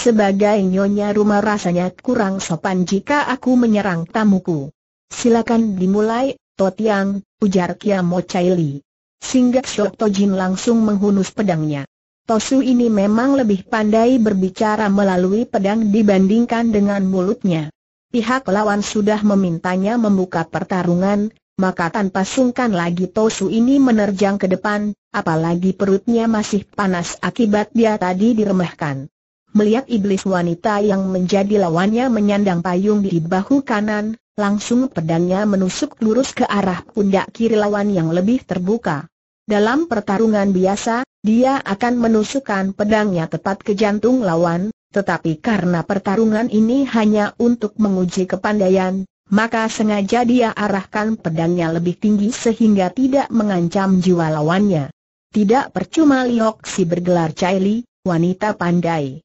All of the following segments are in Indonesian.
Sebagai nyonya rumah rasanya kurang sopan jika aku menyerang tamuku. Silakan dimulai, Totiang, ujar Kiamo Li. Singgah Sok Tojin langsung menghunus pedangnya. Tosu ini memang lebih pandai berbicara melalui pedang dibandingkan dengan mulutnya. Pihak lawan sudah memintanya membuka pertarungan, maka tanpa sungkan lagi Tosu ini menerjang ke depan, apalagi perutnya masih panas akibat dia tadi diremehkan. Melihat iblis wanita yang menjadi lawannya menyandang payung di bahu kanan, langsung pedangnya menusuk lurus ke arah pundak kiri lawan yang lebih terbuka. Dalam pertarungan biasa, dia akan menusukkan pedangnya tepat ke jantung lawan, tetapi karena pertarungan ini hanya untuk menguji kepandaian, maka sengaja dia arahkan pedangnya lebih tinggi sehingga tidak mengancam jiwa lawannya. Tidak percuma Liok bergelar Caili, wanita pandai.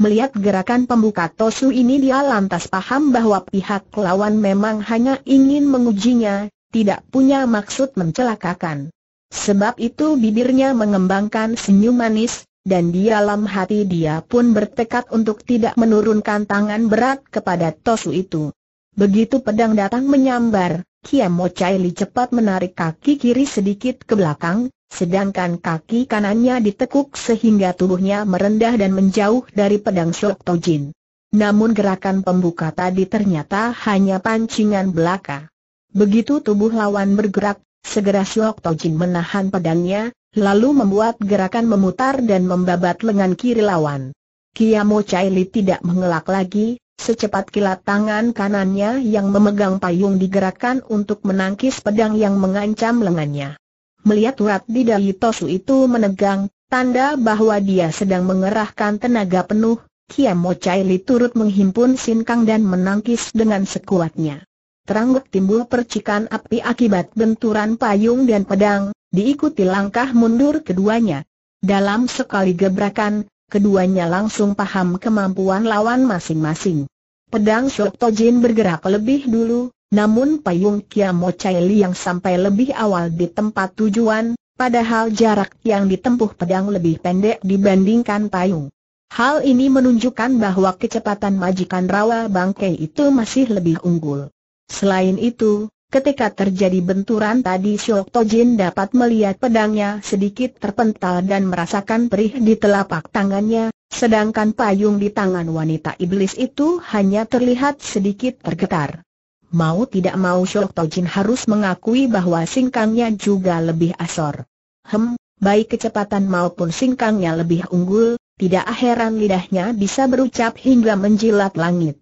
Melihat gerakan pembuka Tosu ini dia lantas paham bahwa pihak lawan memang hanya ingin mengujinya, tidak punya maksud mencelakakan. Sebab itu bibirnya mengembangkan senyum manis, dan di dalam hati dia pun bertekad untuk tidak menurunkan tangan berat kepada Tosu itu. Begitu pedang datang menyambar, Kiamo Chai Li cepat menarik kaki kiri sedikit ke belakang, Sedangkan kaki kanannya ditekuk sehingga tubuhnya merendah dan menjauh dari pedang Shok Tojin. Namun gerakan pembuka tadi ternyata hanya pancingan belaka. Begitu tubuh lawan bergerak, segera Shok Tojin menahan pedangnya, lalu membuat gerakan memutar dan membabat lengan kiri lawan. Kiamo Chaili tidak mengelak lagi, Secepat kilat tangan kanannya yang memegang payung digerakkan untuk menangkis pedang yang mengancam lengannya. Melihat urat di dahi Tosu itu menegang, tanda bahwa dia sedang mengerahkan tenaga penuh, Kiamo Chaili turut menghimpun sinkang dan menangkis dengan sekuatnya. Terangguk timbul percikan api akibat benturan payung dan pedang, diikuti langkah mundur keduanya. Dalam sekali gebrakan, keduanya langsung paham kemampuan lawan masing-masing. Pedang Shoto Jin bergerak lebih dulu, namun payung Chai Li yang sampai lebih awal di tempat tujuan, padahal jarak yang ditempuh pedang lebih pendek dibandingkan payung. Hal ini menunjukkan bahwa kecepatan majikan rawa bangkai itu masih lebih unggul. Selain itu, ketika terjadi benturan tadi Syok Tojin dapat melihat pedangnya sedikit terpental dan merasakan perih di telapak tangannya, sedangkan payung di tangan wanita iblis itu hanya terlihat sedikit tergetar mau tidak mau Shok Tojin harus mengakui bahwa singkangnya juga lebih asor. Hem, baik kecepatan maupun singkangnya lebih unggul, tidak heran lidahnya bisa berucap hingga menjilat langit.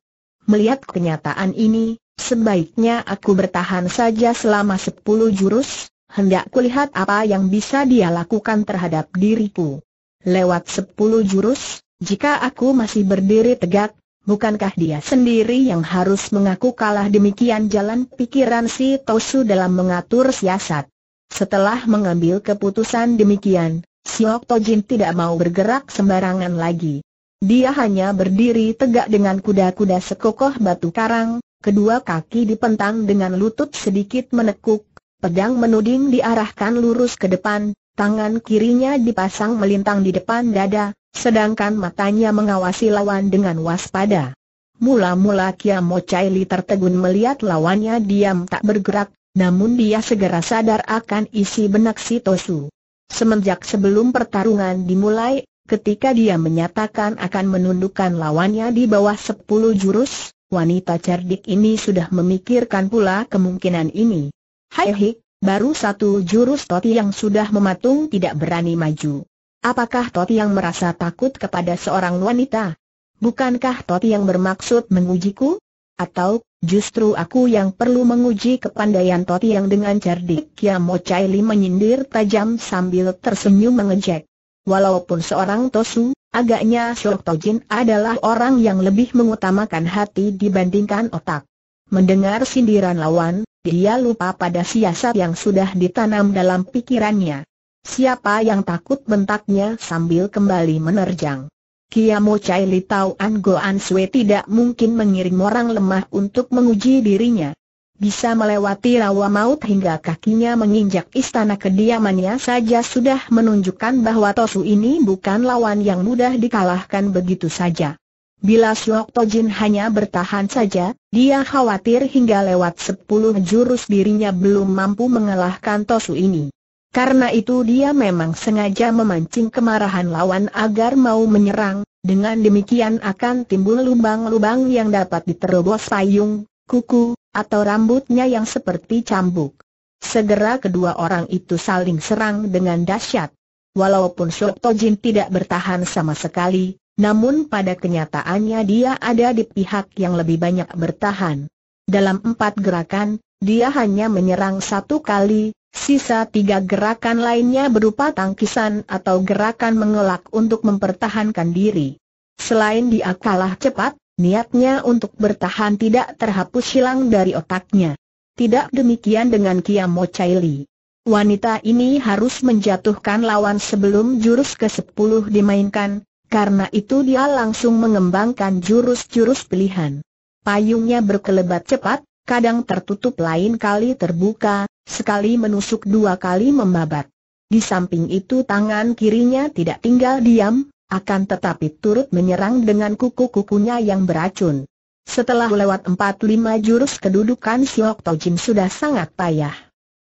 Melihat kenyataan ini, sebaiknya aku bertahan saja selama sepuluh jurus, hendak kulihat apa yang bisa dia lakukan terhadap diriku. Lewat sepuluh jurus, jika aku masih berdiri tegak, Bukankah dia sendiri yang harus mengaku kalah demikian jalan pikiran si Tosu dalam mengatur siasat? Setelah mengambil keputusan demikian, Siok Tojin tidak mau bergerak sembarangan lagi. Dia hanya berdiri tegak dengan kuda-kuda sekokoh batu karang, kedua kaki dipentang dengan lutut sedikit menekuk, pedang menuding diarahkan lurus ke depan, tangan kirinya dipasang melintang di depan dada, Sedangkan matanya mengawasi lawan dengan waspada. Mula-mula Kiamo Li tertegun melihat lawannya diam tak bergerak, namun dia segera sadar akan isi benak si Tosu. Semenjak sebelum pertarungan dimulai, ketika dia menyatakan akan menundukkan lawannya di bawah sepuluh jurus, wanita cerdik ini sudah memikirkan pula kemungkinan ini. Hai hik, baru satu jurus Toti yang sudah mematung tidak berani maju. Apakah Toti yang merasa takut kepada seorang wanita? Bukankah Toti yang bermaksud mengujiku? Atau, justru aku yang perlu menguji kepandaian Toti yang dengan cerdik Kia Mo Chai Li menyindir tajam sambil tersenyum mengejek. Walaupun seorang Tosu, agaknya Shok Jin adalah orang yang lebih mengutamakan hati dibandingkan otak. Mendengar sindiran lawan, dia lupa pada siasat yang sudah ditanam dalam pikirannya. Siapa yang takut bentaknya sambil kembali menerjang. Kiamo Chai Li Tau An Go An Sui tidak mungkin mengirim orang lemah untuk menguji dirinya. Bisa melewati rawa maut hingga kakinya menginjak istana kediamannya saja sudah menunjukkan bahwa Tosu ini bukan lawan yang mudah dikalahkan begitu saja. Bila Syok Tojin hanya bertahan saja, dia khawatir hingga lewat sepuluh jurus dirinya belum mampu mengalahkan Tosu ini. Karena itu dia memang sengaja memancing kemarahan lawan agar mau menyerang, dengan demikian akan timbul lubang-lubang yang dapat diterobos payung, kuku, atau rambutnya yang seperti cambuk. Segera kedua orang itu saling serang dengan dahsyat. Walaupun Shok Jin tidak bertahan sama sekali, namun pada kenyataannya dia ada di pihak yang lebih banyak bertahan. Dalam empat gerakan, dia hanya menyerang satu kali, Sisa tiga gerakan lainnya berupa tangkisan atau gerakan mengelak untuk mempertahankan diri. Selain dia kalah cepat, niatnya untuk bertahan tidak terhapus hilang dari otaknya. Tidak demikian dengan Mo Chai Li. Wanita ini harus menjatuhkan lawan sebelum jurus ke-10 dimainkan, karena itu dia langsung mengembangkan jurus-jurus pilihan. Payungnya berkelebat cepat, kadang tertutup lain kali terbuka, Sekali menusuk dua kali membabat. Di samping itu tangan kirinya tidak tinggal diam, akan tetapi turut menyerang dengan kuku-kukunya yang beracun. Setelah lewat 4 lima jurus kedudukan Siok Tojim sudah sangat payah.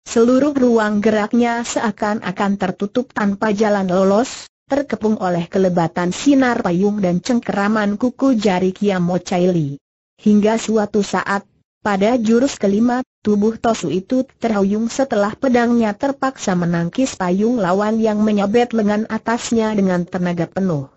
Seluruh ruang geraknya seakan-akan tertutup tanpa jalan lolos, terkepung oleh kelebatan sinar payung dan cengkeraman kuku jari Kiamo Chaili. Hingga suatu saat, pada jurus kelima, tubuh Tosu itu terhuyung setelah pedangnya terpaksa menangkis payung lawan yang menyabet lengan atasnya dengan tenaga penuh.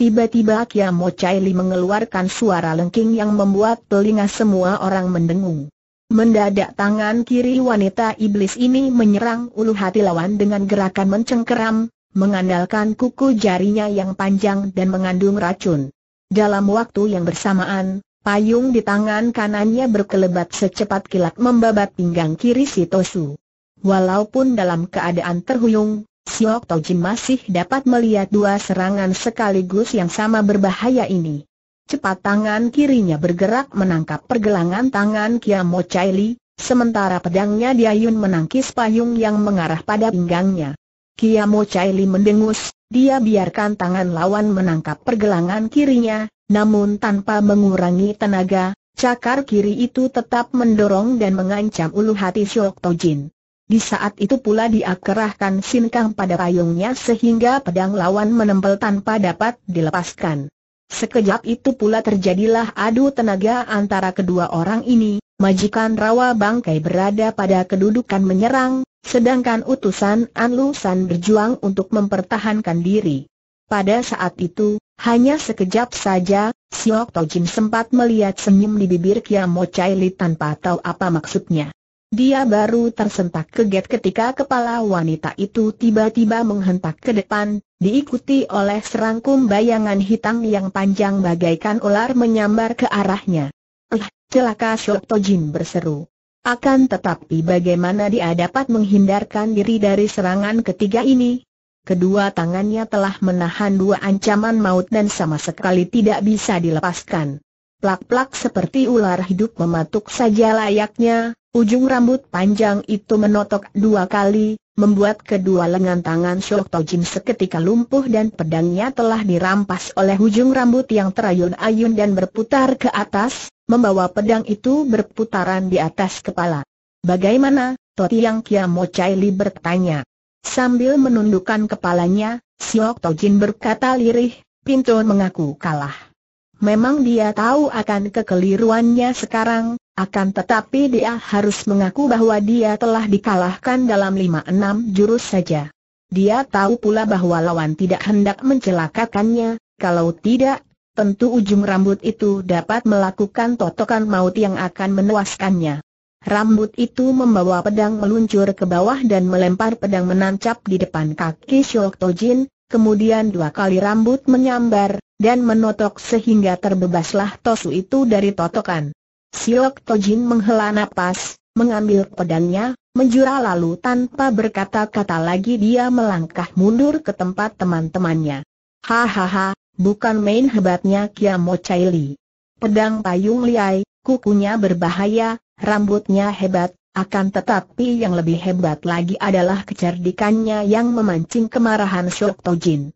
Tiba-tiba Kia Mo Chai Li mengeluarkan suara lengking yang membuat telinga semua orang mendengung. Mendadak tangan kiri wanita iblis ini menyerang ulu hati lawan dengan gerakan mencengkeram, mengandalkan kuku jarinya yang panjang dan mengandung racun. Dalam waktu yang bersamaan, Payung di tangan kanannya berkelebat secepat kilat membabat pinggang kiri si Tosu. Walaupun dalam keadaan terhuyung, Siok Toji masih dapat melihat dua serangan sekaligus yang sama berbahaya ini. Cepat tangan kirinya bergerak menangkap pergelangan tangan Kiamo Li, sementara pedangnya Diayun menangkis payung yang mengarah pada pinggangnya. Kiamo Li mendengus, dia biarkan tangan lawan menangkap pergelangan kirinya, namun tanpa mengurangi tenaga, cakar kiri itu tetap mendorong dan mengancam ulu hati Syok Tojin. Di saat itu pula dia kerahkan sinkang pada payungnya sehingga pedang lawan menempel tanpa dapat dilepaskan. Sekejap itu pula terjadilah adu tenaga antara kedua orang ini, majikan rawa bangkai berada pada kedudukan menyerang, sedangkan utusan san berjuang untuk mempertahankan diri. Pada saat itu, hanya sekejap saja, Siok Tojim sempat melihat senyum di bibir Kia Mo Chai Li tanpa tahu apa maksudnya. Dia baru tersentak kaget ketika kepala wanita itu tiba-tiba menghentak ke depan, diikuti oleh serangkum bayangan hitam yang panjang bagaikan ular menyambar ke arahnya. Eh, celaka Siok Tojim berseru. Akan tetapi bagaimana dia dapat menghindarkan diri dari serangan ketiga ini? kedua tangannya telah menahan dua ancaman maut dan sama sekali tidak bisa dilepaskan. Plak-plak seperti ular hidup mematuk saja layaknya, ujung rambut panjang itu menotok dua kali, membuat kedua lengan tangan Shok Tojin seketika lumpuh dan pedangnya telah dirampas oleh ujung rambut yang terayun-ayun dan berputar ke atas, membawa pedang itu berputaran di atas kepala. Bagaimana, Toti Yang Kia Mo Chai Li bertanya. Sambil menundukkan kepalanya, Siok Tojin berkata lirih, Pinto mengaku kalah. Memang dia tahu akan kekeliruannya sekarang, akan tetapi dia harus mengaku bahwa dia telah dikalahkan dalam 5-6 jurus saja. Dia tahu pula bahwa lawan tidak hendak mencelakakannya, kalau tidak, tentu ujung rambut itu dapat melakukan totokan maut yang akan menewaskannya. Rambut itu membawa pedang meluncur ke bawah dan melempar pedang menancap di depan kaki Syok Tojin, kemudian dua kali rambut menyambar, dan menotok sehingga terbebaslah Tosu itu dari totokan. Syok Tojin menghela napas, mengambil pedangnya, menjura lalu tanpa berkata-kata lagi dia melangkah mundur ke tempat teman-temannya. Hahaha, bukan main hebatnya Kiamo Chai Li. Pedang payung liai, kukunya berbahaya, rambutnya hebat, akan tetapi yang lebih hebat lagi adalah kecerdikannya yang memancing kemarahan Shok Jin.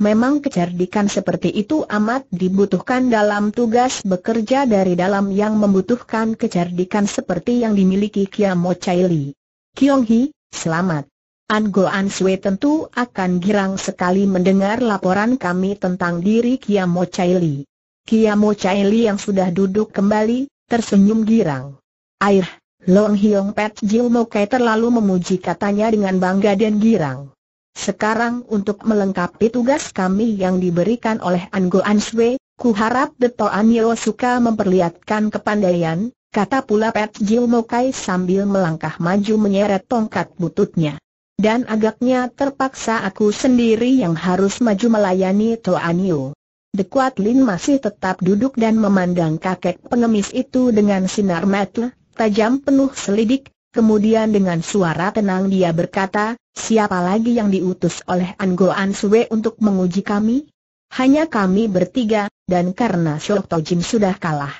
Memang kecerdikan seperti itu amat dibutuhkan dalam tugas bekerja dari dalam yang membutuhkan kecerdikan seperti yang dimiliki Kiamo Li. Kiong Hi, selamat. An Go An Sui tentu akan girang sekali mendengar laporan kami tentang diri Kiamo Li. Kiamo Chai Li yang sudah duduk kembali, tersenyum girang. Air, Long Hiong Pet Jiu Mokai terlalu memuji katanya dengan bangga dan girang. Sekarang untuk melengkapi tugas kami yang diberikan oleh Ango Answe, ku harap Deto Anio suka memperlihatkan kepandaian, kata pula Pet Jiu Mokai sambil melangkah maju menyeret tongkat bututnya. Dan agaknya terpaksa aku sendiri yang harus maju melayani Toanio. Dekuat Kuat Lin masih tetap duduk dan memandang kakek pengemis itu dengan sinar mata, tajam penuh selidik, kemudian dengan suara tenang dia berkata, siapa lagi yang diutus oleh Anggo Ansue untuk menguji kami? Hanya kami bertiga, dan karena Shok Tojin sudah kalah.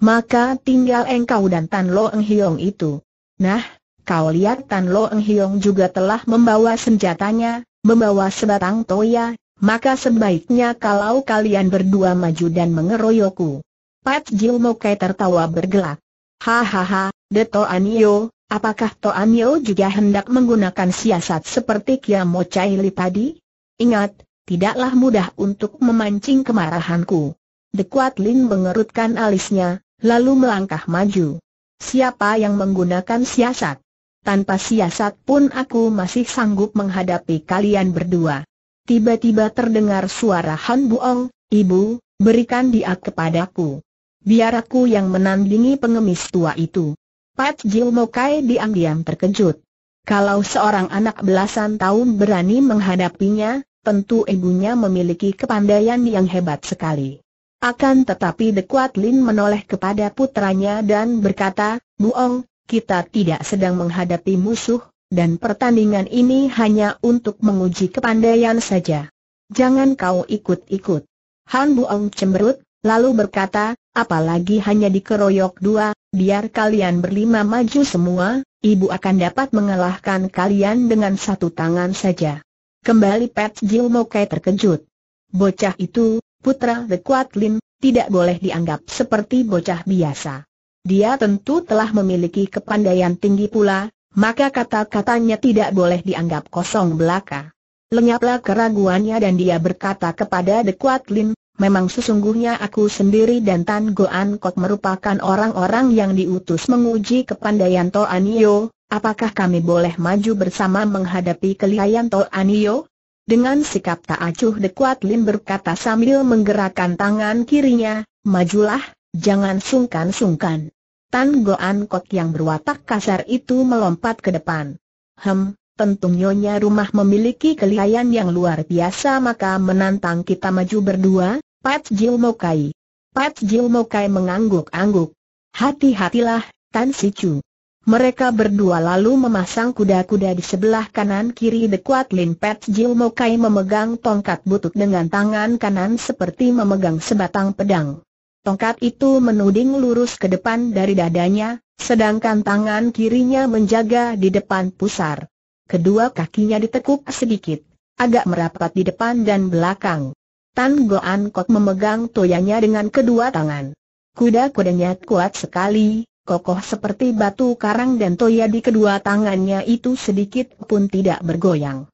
Maka tinggal engkau dan Tan Lo Eng Hiong itu. Nah, kau lihat Tan Lo Eng Hiong juga telah membawa senjatanya, membawa sebatang toya, maka sebaiknya kalau kalian berdua maju dan mengeroyokku. Pat Mokai tertawa bergelak. Hahaha, De Toanio, apakah Toanio juga hendak menggunakan siasat seperti Kia Mo Chai Li tadi? Ingat, tidaklah mudah untuk memancing kemarahanku. De Kuat Lin mengerutkan alisnya, lalu melangkah maju. Siapa yang menggunakan siasat? Tanpa siasat pun aku masih sanggup menghadapi kalian berdua tiba-tiba terdengar suara Han Buong, Ibu, berikan dia kepadaku. Biar aku yang menandingi pengemis tua itu. Pat Jil Mokai diam-diam terkejut. Kalau seorang anak belasan tahun berani menghadapinya, tentu ibunya memiliki kepandaian yang hebat sekali. Akan tetapi The Kuat Lin menoleh kepada putranya dan berkata, Buong, kita tidak sedang menghadapi musuh, dan pertandingan ini hanya untuk menguji kepandaian saja. Jangan kau ikut-ikut. Han Buong cemberut, lalu berkata, apalagi hanya dikeroyok dua, biar kalian berlima maju semua, ibu akan dapat mengalahkan kalian dengan satu tangan saja. Kembali Pat Jiu Mokai terkejut. Bocah itu, putra The Kuat Lin, tidak boleh dianggap seperti bocah biasa. Dia tentu telah memiliki kepandaian tinggi pula, maka kata-katanya tidak boleh dianggap kosong belaka. Lenyaplah keraguannya dan dia berkata kepada De Kuat Lin, memang sesungguhnya aku sendiri dan Tan Goan Kok merupakan orang-orang yang diutus menguji kepandaian To Anio, apakah kami boleh maju bersama menghadapi kelihayan To Anio? Dengan sikap tak acuh De Kuat Lin berkata sambil menggerakkan tangan kirinya, majulah, jangan sungkan-sungkan. Tan Goan Kok yang berwatak kasar itu melompat ke depan. Hem, tentu nyonya rumah memiliki kelihayan yang luar biasa maka menantang kita maju berdua, Pat Jil Mokai. Pat Jil Mokai mengangguk-angguk. Hati-hatilah, Tan Sicu. Mereka berdua lalu memasang kuda-kuda di sebelah kanan kiri The Lin Pat Jil Mokai memegang tongkat butut dengan tangan kanan seperti memegang sebatang pedang. Tongkat itu menuding lurus ke depan dari dadanya, sedangkan tangan kirinya menjaga di depan pusar. Kedua kakinya ditekuk sedikit, agak merapat di depan dan belakang. Tan Goan Kok memegang toyanya dengan kedua tangan. Kuda-kudanya kuat sekali, kokoh seperti batu karang dan toya di kedua tangannya itu sedikit pun tidak bergoyang.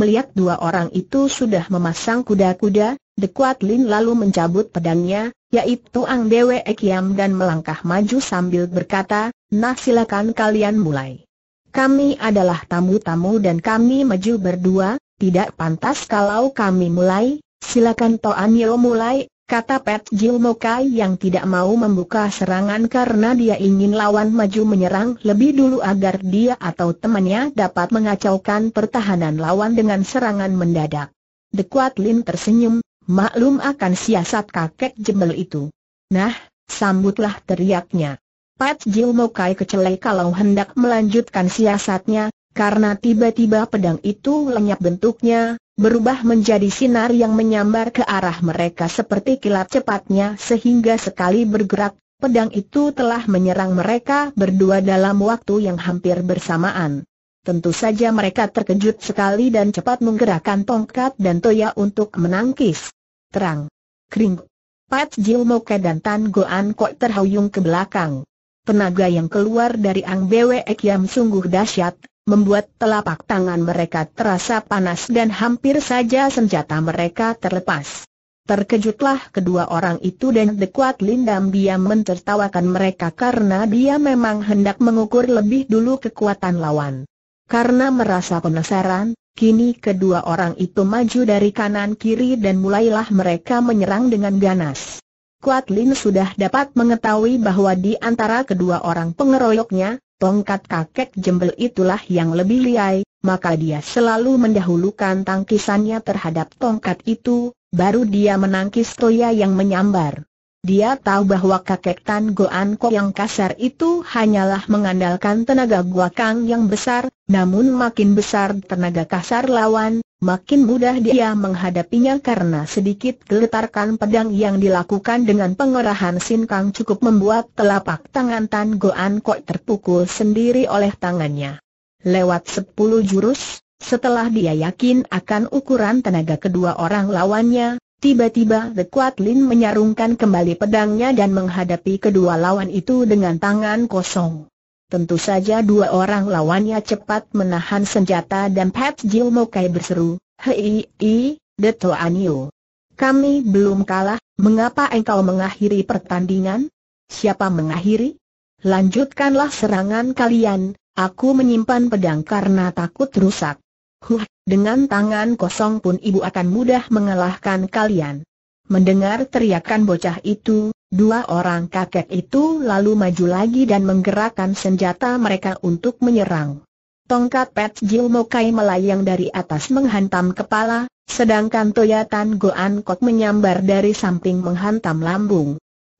Melihat dua orang itu sudah memasang kuda-kuda, Dekuat Lin lalu mencabut pedangnya, yaitu Ang Dewe Ekiam dan melangkah maju sambil berkata, nah silakan kalian mulai. Kami adalah tamu-tamu dan kami maju berdua, tidak pantas kalau kami mulai, silakan Toan Yeo mulai, kata Pet Mokai yang tidak mau membuka serangan karena dia ingin lawan maju menyerang lebih dulu agar dia atau temannya dapat mengacaukan pertahanan lawan dengan serangan mendadak. Dekuat Lin tersenyum, maklum akan siasat kakek jembel itu. Nah, sambutlah teriaknya. Pat Jil Mokai kecelai kalau hendak melanjutkan siasatnya, karena tiba-tiba pedang itu lenyap bentuknya, berubah menjadi sinar yang menyambar ke arah mereka seperti kilat cepatnya sehingga sekali bergerak, pedang itu telah menyerang mereka berdua dalam waktu yang hampir bersamaan. Tentu saja mereka terkejut sekali dan cepat menggerakkan tongkat dan toya untuk menangkis terang. Kring. Pat Jil Moke dan Tan Goan Kok terhuyung ke belakang. Tenaga yang keluar dari Ang Bwe Kiam sungguh dahsyat, membuat telapak tangan mereka terasa panas dan hampir saja senjata mereka terlepas. Terkejutlah kedua orang itu dan Dekuat Lindam diam mentertawakan mereka karena dia memang hendak mengukur lebih dulu kekuatan lawan. Karena merasa penasaran, Kini kedua orang itu maju dari kanan kiri dan mulailah mereka menyerang dengan ganas. Kuat Lin sudah dapat mengetahui bahwa di antara kedua orang pengeroyoknya, tongkat kakek jembel itulah yang lebih liai, maka dia selalu mendahulukan tangkisannya terhadap tongkat itu, baru dia menangkis toya yang menyambar. Dia tahu bahwa kakek Tan Goan Ko yang kasar itu hanyalah mengandalkan tenaga gua kang yang besar, namun makin besar tenaga kasar lawan, makin mudah dia menghadapinya karena sedikit geletarkan pedang yang dilakukan dengan pengerahan Sin Kang cukup membuat telapak tangan Tan Goan Ko terpukul sendiri oleh tangannya. Lewat sepuluh jurus, setelah dia yakin akan ukuran tenaga kedua orang lawannya, Tiba-tiba The Kuat Lin menyarungkan kembali pedangnya dan menghadapi kedua lawan itu dengan tangan kosong. Tentu saja dua orang lawannya cepat menahan senjata dan Pat Jil Mokai berseru, Hei, i, De Anio. Kami belum kalah, mengapa engkau mengakhiri pertandingan? Siapa mengakhiri? Lanjutkanlah serangan kalian, aku menyimpan pedang karena takut rusak. Huh, dengan tangan kosong pun ibu akan mudah mengalahkan kalian. Mendengar teriakan bocah itu, dua orang kakek itu lalu maju lagi dan menggerakkan senjata mereka untuk menyerang. Tongkat Pet Jil Mokai melayang dari atas menghantam kepala, sedangkan Toyatan Goan Kok menyambar dari samping menghantam lambung.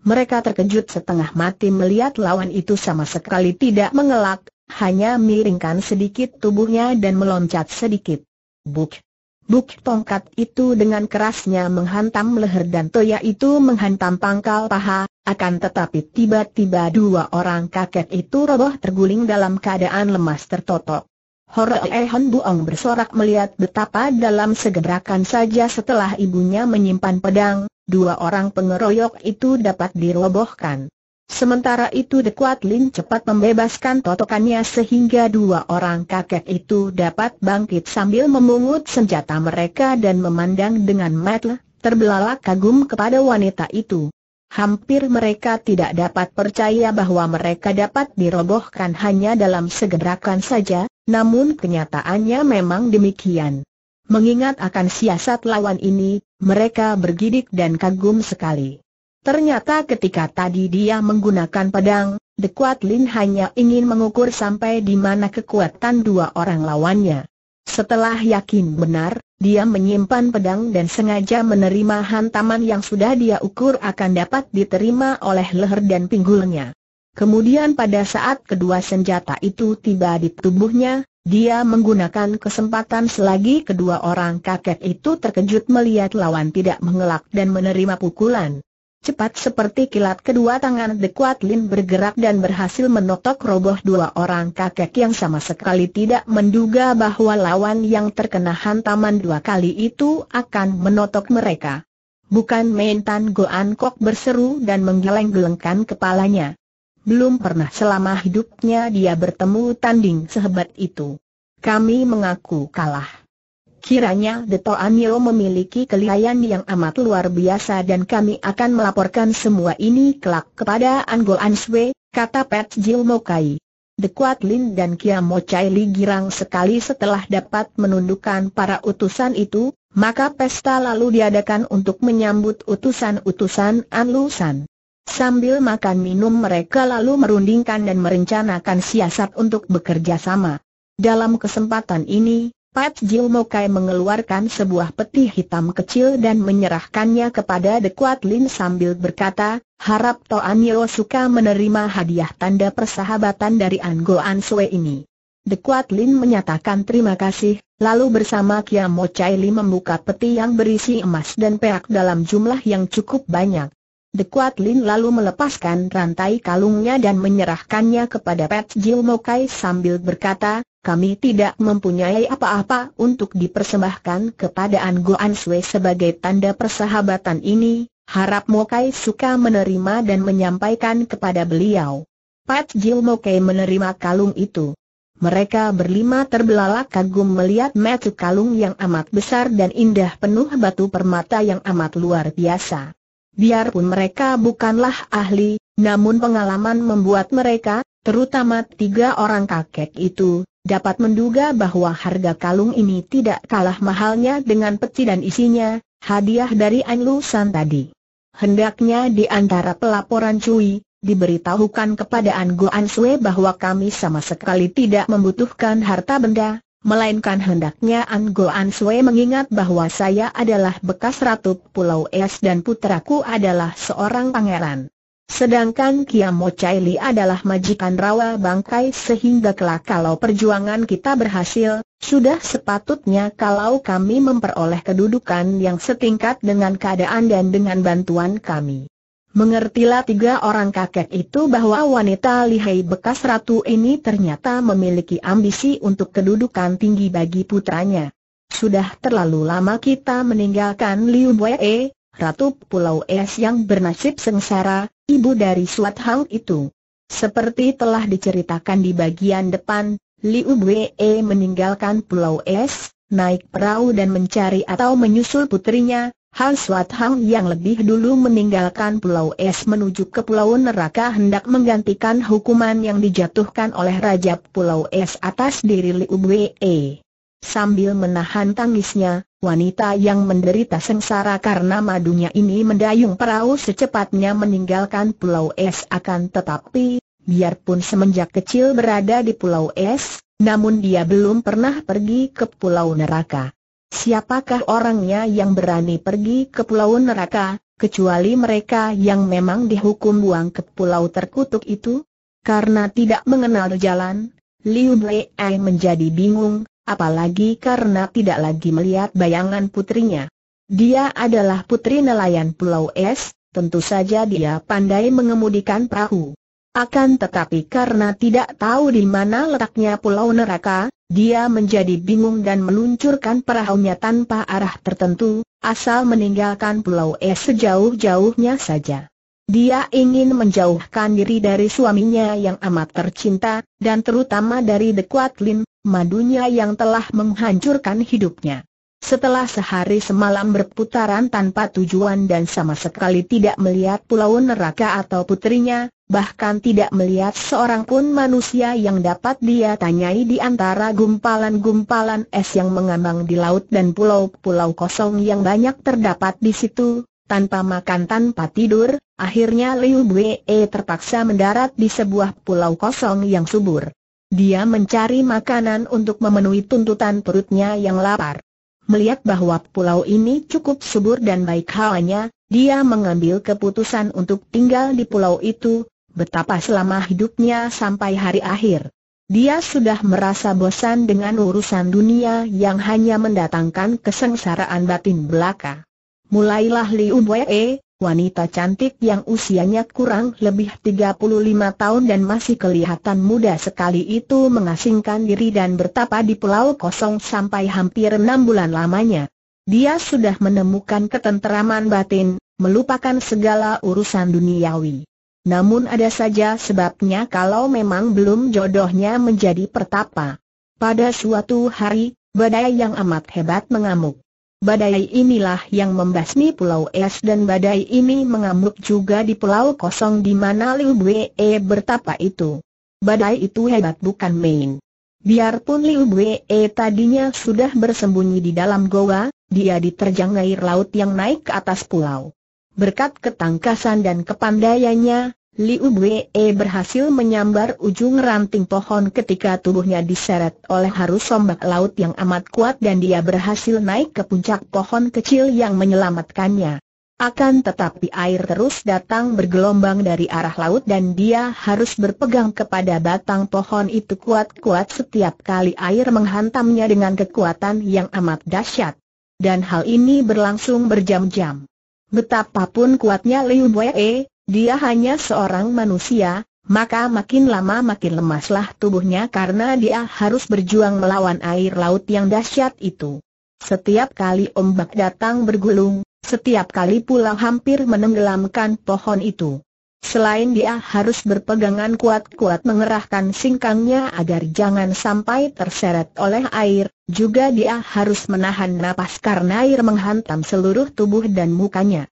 Mereka terkejut setengah mati melihat lawan itu sama sekali tidak mengelak, hanya miringkan sedikit tubuhnya dan meloncat sedikit. Buk! Buk tongkat itu dengan kerasnya menghantam leher dan toya itu menghantam pangkal paha, akan tetapi tiba-tiba dua orang kakek itu roboh terguling dalam keadaan lemas tertotok. Horoe eh Hon Buong bersorak melihat betapa dalam segerakan saja setelah ibunya menyimpan pedang, dua orang pengeroyok itu dapat dirobohkan. Sementara itu The Kuat Lin cepat membebaskan totokannya sehingga dua orang kakek itu dapat bangkit sambil memungut senjata mereka dan memandang dengan mata terbelalak kagum kepada wanita itu. Hampir mereka tidak dapat percaya bahwa mereka dapat dirobohkan hanya dalam segerakan saja, namun kenyataannya memang demikian. Mengingat akan siasat lawan ini, mereka bergidik dan kagum sekali. Ternyata ketika tadi dia menggunakan pedang, The Kuat Lin hanya ingin mengukur sampai di mana kekuatan dua orang lawannya. Setelah yakin benar, dia menyimpan pedang dan sengaja menerima hantaman yang sudah dia ukur akan dapat diterima oleh leher dan pinggulnya. Kemudian pada saat kedua senjata itu tiba di tubuhnya, dia menggunakan kesempatan selagi kedua orang kakek itu terkejut melihat lawan tidak mengelak dan menerima pukulan. Cepat seperti kilat kedua tangan The Kuat Lin bergerak dan berhasil menotok roboh dua orang kakek yang sama sekali tidak menduga bahwa lawan yang terkena hantaman dua kali itu akan menotok mereka. Bukan main Tan Goan Kok berseru dan menggeleng-gelengkan kepalanya. Belum pernah selama hidupnya dia bertemu tanding sehebat itu. Kami mengaku kalah. Kiranya Deto Anio memiliki kelihayan yang amat luar biasa dan kami akan melaporkan semua ini kelak kepada Anggol Answe, kata Pat Jil Mokai. The Kuat Lin dan Kia Mo Chai Li girang sekali setelah dapat menundukkan para utusan itu, maka pesta lalu diadakan untuk menyambut utusan-utusan San. Sambil makan minum mereka lalu merundingkan dan merencanakan siasat untuk bekerja sama. Dalam kesempatan ini, Pat Jil Mokai mengeluarkan sebuah peti hitam kecil dan menyerahkannya kepada Dekuat Lin sambil berkata, harap Toan Yeo suka menerima hadiah tanda persahabatan dari Ango Sue ini. Dekuat Lin menyatakan terima kasih, lalu bersama Kia Mo Chai Li membuka peti yang berisi emas dan perak dalam jumlah yang cukup banyak. Dekuat Lin lalu melepaskan rantai kalungnya dan menyerahkannya kepada Pat Jil Mokai sambil berkata, kami tidak mempunyai apa-apa untuk dipersembahkan kepada Angguan Sue sebagai tanda persahabatan ini, harap Mokai suka menerima dan menyampaikan kepada beliau. Pat Jil Mokai menerima kalung itu. Mereka berlima terbelalak kagum melihat metu kalung yang amat besar dan indah penuh batu permata yang amat luar biasa. Biarpun mereka bukanlah ahli, namun pengalaman membuat mereka, terutama tiga orang kakek itu, dapat menduga bahwa harga kalung ini tidak kalah mahalnya dengan peti dan isinya, hadiah dari Anlu San tadi. Hendaknya di antara pelaporan Cui, diberitahukan kepada An An bahwa kami sama sekali tidak membutuhkan harta benda, melainkan hendaknya An An mengingat bahwa saya adalah bekas ratu Pulau Es dan putraku adalah seorang pangeran. Sedangkan Kiamo Li adalah majikan rawa bangkai sehingga kelak kalau perjuangan kita berhasil, sudah sepatutnya kalau kami memperoleh kedudukan yang setingkat dengan keadaan dan dengan bantuan kami. Mengertilah tiga orang kakek itu bahwa wanita lihai bekas ratu ini ternyata memiliki ambisi untuk kedudukan tinggi bagi putranya. Sudah terlalu lama kita meninggalkan Liu Boye, Ratu Pulau Es yang bernasib sengsara, ibu dari Suat Hang itu. Seperti telah diceritakan di bagian depan, Liu Bwe meninggalkan Pulau Es, naik perahu dan mencari atau menyusul putrinya, Hal Suat Hang yang lebih dulu meninggalkan Pulau Es menuju ke Pulau Neraka hendak menggantikan hukuman yang dijatuhkan oleh Raja Pulau Es atas diri Liu Wei. Sambil menahan tangisnya, Wanita yang menderita sengsara karena madunya ini mendayung perahu secepatnya meninggalkan Pulau Es akan tetapi, biarpun semenjak kecil berada di Pulau Es, namun dia belum pernah pergi ke Pulau Neraka. Siapakah orangnya yang berani pergi ke Pulau Neraka, kecuali mereka yang memang dihukum buang ke pulau terkutuk itu? Karena tidak mengenal jalan, Liu Blei menjadi bingung, apalagi karena tidak lagi melihat bayangan putrinya. Dia adalah putri nelayan Pulau Es, tentu saja dia pandai mengemudikan perahu. Akan tetapi karena tidak tahu di mana letaknya Pulau Neraka, dia menjadi bingung dan meluncurkan perahunya tanpa arah tertentu, asal meninggalkan Pulau Es sejauh-jauhnya saja. Dia ingin menjauhkan diri dari suaminya yang amat tercinta, dan terutama dari The Kuat Lin, madunya yang telah menghancurkan hidupnya. Setelah sehari semalam berputaran tanpa tujuan dan sama sekali tidak melihat pulau neraka atau putrinya, bahkan tidak melihat seorang pun manusia yang dapat dia tanyai di antara gumpalan-gumpalan es yang mengambang di laut dan pulau-pulau kosong yang banyak terdapat di situ, tanpa makan tanpa tidur, Akhirnya Liu Bue terpaksa mendarat di sebuah pulau kosong yang subur. Dia mencari makanan untuk memenuhi tuntutan perutnya yang lapar. Melihat bahwa pulau ini cukup subur dan baik halnya, dia mengambil keputusan untuk tinggal di pulau itu, betapa selama hidupnya sampai hari akhir. Dia sudah merasa bosan dengan urusan dunia yang hanya mendatangkan kesengsaraan batin belaka. Mulailah Liu Bue Wanita cantik yang usianya kurang lebih 35 tahun dan masih kelihatan muda sekali itu mengasingkan diri dan bertapa di pulau kosong sampai hampir enam bulan lamanya. Dia sudah menemukan ketenteraman batin, melupakan segala urusan duniawi. Namun ada saja sebabnya kalau memang belum jodohnya menjadi pertapa. Pada suatu hari, badai yang amat hebat mengamuk. Badai inilah yang membasmi Pulau Es dan badai ini mengamuk juga di pulau kosong di mana Liu Bue bertapa itu. Badai itu hebat bukan main. Biarpun Liu Bue tadinya sudah bersembunyi di dalam goa, dia diterjang air laut yang naik ke atas pulau. Berkat ketangkasan dan kepandaiannya, Liu Bue e berhasil menyambar ujung ranting pohon ketika tubuhnya diseret oleh harus ombak laut yang amat kuat dan dia berhasil naik ke puncak pohon kecil yang menyelamatkannya. Akan tetapi air terus datang bergelombang dari arah laut dan dia harus berpegang kepada batang pohon itu kuat-kuat setiap kali air menghantamnya dengan kekuatan yang amat dahsyat. Dan hal ini berlangsung berjam-jam. Betapapun kuatnya Liu dia hanya seorang manusia, maka makin lama makin lemaslah tubuhnya karena dia harus berjuang melawan air laut yang dahsyat itu. Setiap kali ombak datang bergulung, setiap kali pula hampir menenggelamkan pohon itu. Selain dia harus berpegangan kuat-kuat mengerahkan singkangnya agar jangan sampai terseret oleh air, juga dia harus menahan napas karena air menghantam seluruh tubuh dan mukanya.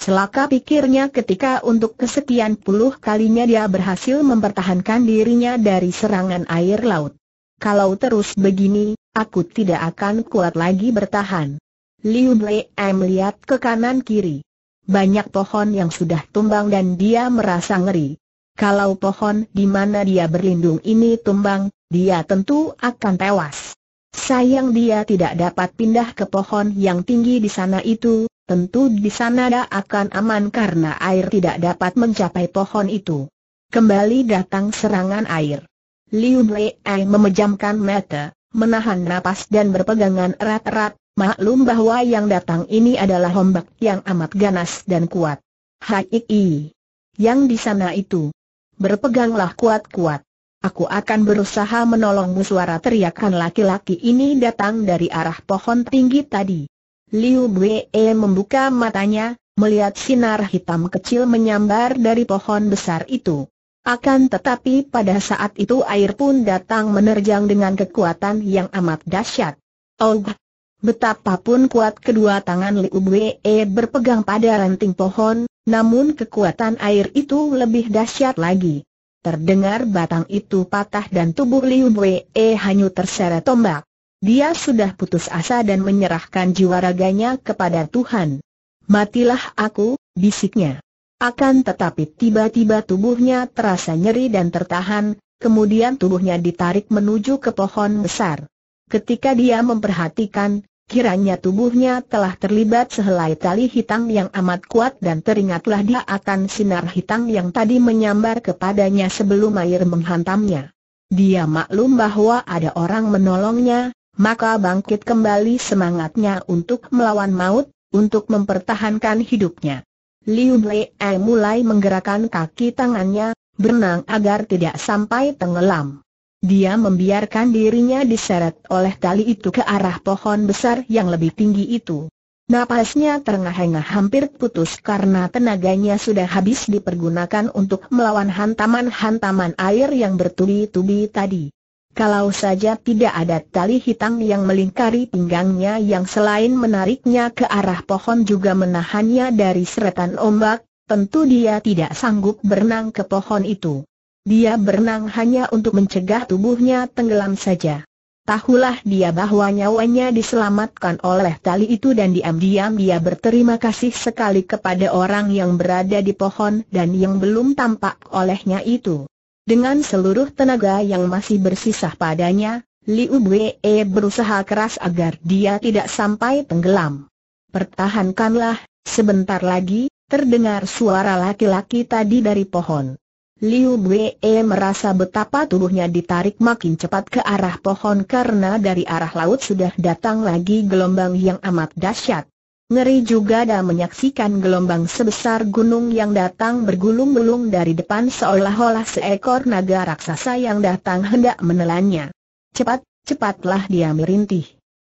Celaka pikirnya ketika untuk kesekian puluh kalinya dia berhasil mempertahankan dirinya dari serangan air laut. Kalau terus begini, aku tidak akan kuat lagi bertahan. Liu Blei melihat ke kanan kiri. Banyak pohon yang sudah tumbang dan dia merasa ngeri. Kalau pohon di mana dia berlindung ini tumbang, dia tentu akan tewas. Sayang dia tidak dapat pindah ke pohon yang tinggi di sana itu, Tentu di sana dia akan aman karena air tidak dapat mencapai pohon itu. Kembali datang serangan air. Liu Lei memejamkan mata, menahan napas dan berpegangan erat-erat, maklum bahwa yang datang ini adalah ombak yang amat ganas dan kuat. Hai, yang di sana itu. Berpeganglah kuat-kuat. Aku akan berusaha menolongmu suara teriakan laki-laki ini datang dari arah pohon tinggi tadi. Liu Wei membuka matanya, melihat sinar hitam kecil menyambar dari pohon besar itu. Akan tetapi pada saat itu air pun datang menerjang dengan kekuatan yang amat dahsyat. Oh, betapapun kuat kedua tangan Liu Wei berpegang pada ranting pohon, namun kekuatan air itu lebih dahsyat lagi. Terdengar batang itu patah dan tubuh Liu Wei hanyut terseret tombak. Dia sudah putus asa dan menyerahkan jiwa raganya kepada Tuhan. Matilah aku, bisiknya. Akan tetapi tiba-tiba tubuhnya terasa nyeri dan tertahan, kemudian tubuhnya ditarik menuju ke pohon besar. Ketika dia memperhatikan, kiranya tubuhnya telah terlibat sehelai tali hitam yang amat kuat dan teringatlah dia akan sinar hitam yang tadi menyambar kepadanya sebelum air menghantamnya. Dia maklum bahwa ada orang menolongnya, maka bangkit kembali semangatnya untuk melawan maut, untuk mempertahankan hidupnya. Liu Bei mulai menggerakkan kaki tangannya, berenang agar tidak sampai tenggelam. Dia membiarkan dirinya diseret oleh tali itu ke arah pohon besar yang lebih tinggi itu. Napasnya terengah-engah hampir putus karena tenaganya sudah habis dipergunakan untuk melawan hantaman-hantaman air yang bertubi-tubi tadi. Kalau saja tidak ada tali hitam yang melingkari pinggangnya yang selain menariknya ke arah pohon juga menahannya dari seretan ombak, tentu dia tidak sanggup berenang ke pohon itu. Dia berenang hanya untuk mencegah tubuhnya tenggelam saja. Tahulah dia bahwa nyawanya diselamatkan oleh tali itu dan diam-diam dia berterima kasih sekali kepada orang yang berada di pohon dan yang belum tampak olehnya itu. Dengan seluruh tenaga yang masih bersisa padanya, Liu Bwe berusaha keras agar dia tidak sampai tenggelam. Pertahankanlah, sebentar lagi, terdengar suara laki-laki tadi dari pohon. Liu Bwe merasa betapa tubuhnya ditarik makin cepat ke arah pohon karena dari arah laut sudah datang lagi gelombang yang amat dahsyat. Ngeri juga dah menyaksikan gelombang sebesar gunung yang datang bergulung-gulung dari depan seolah-olah seekor naga raksasa yang datang hendak menelannya. Cepat, cepatlah dia merintih.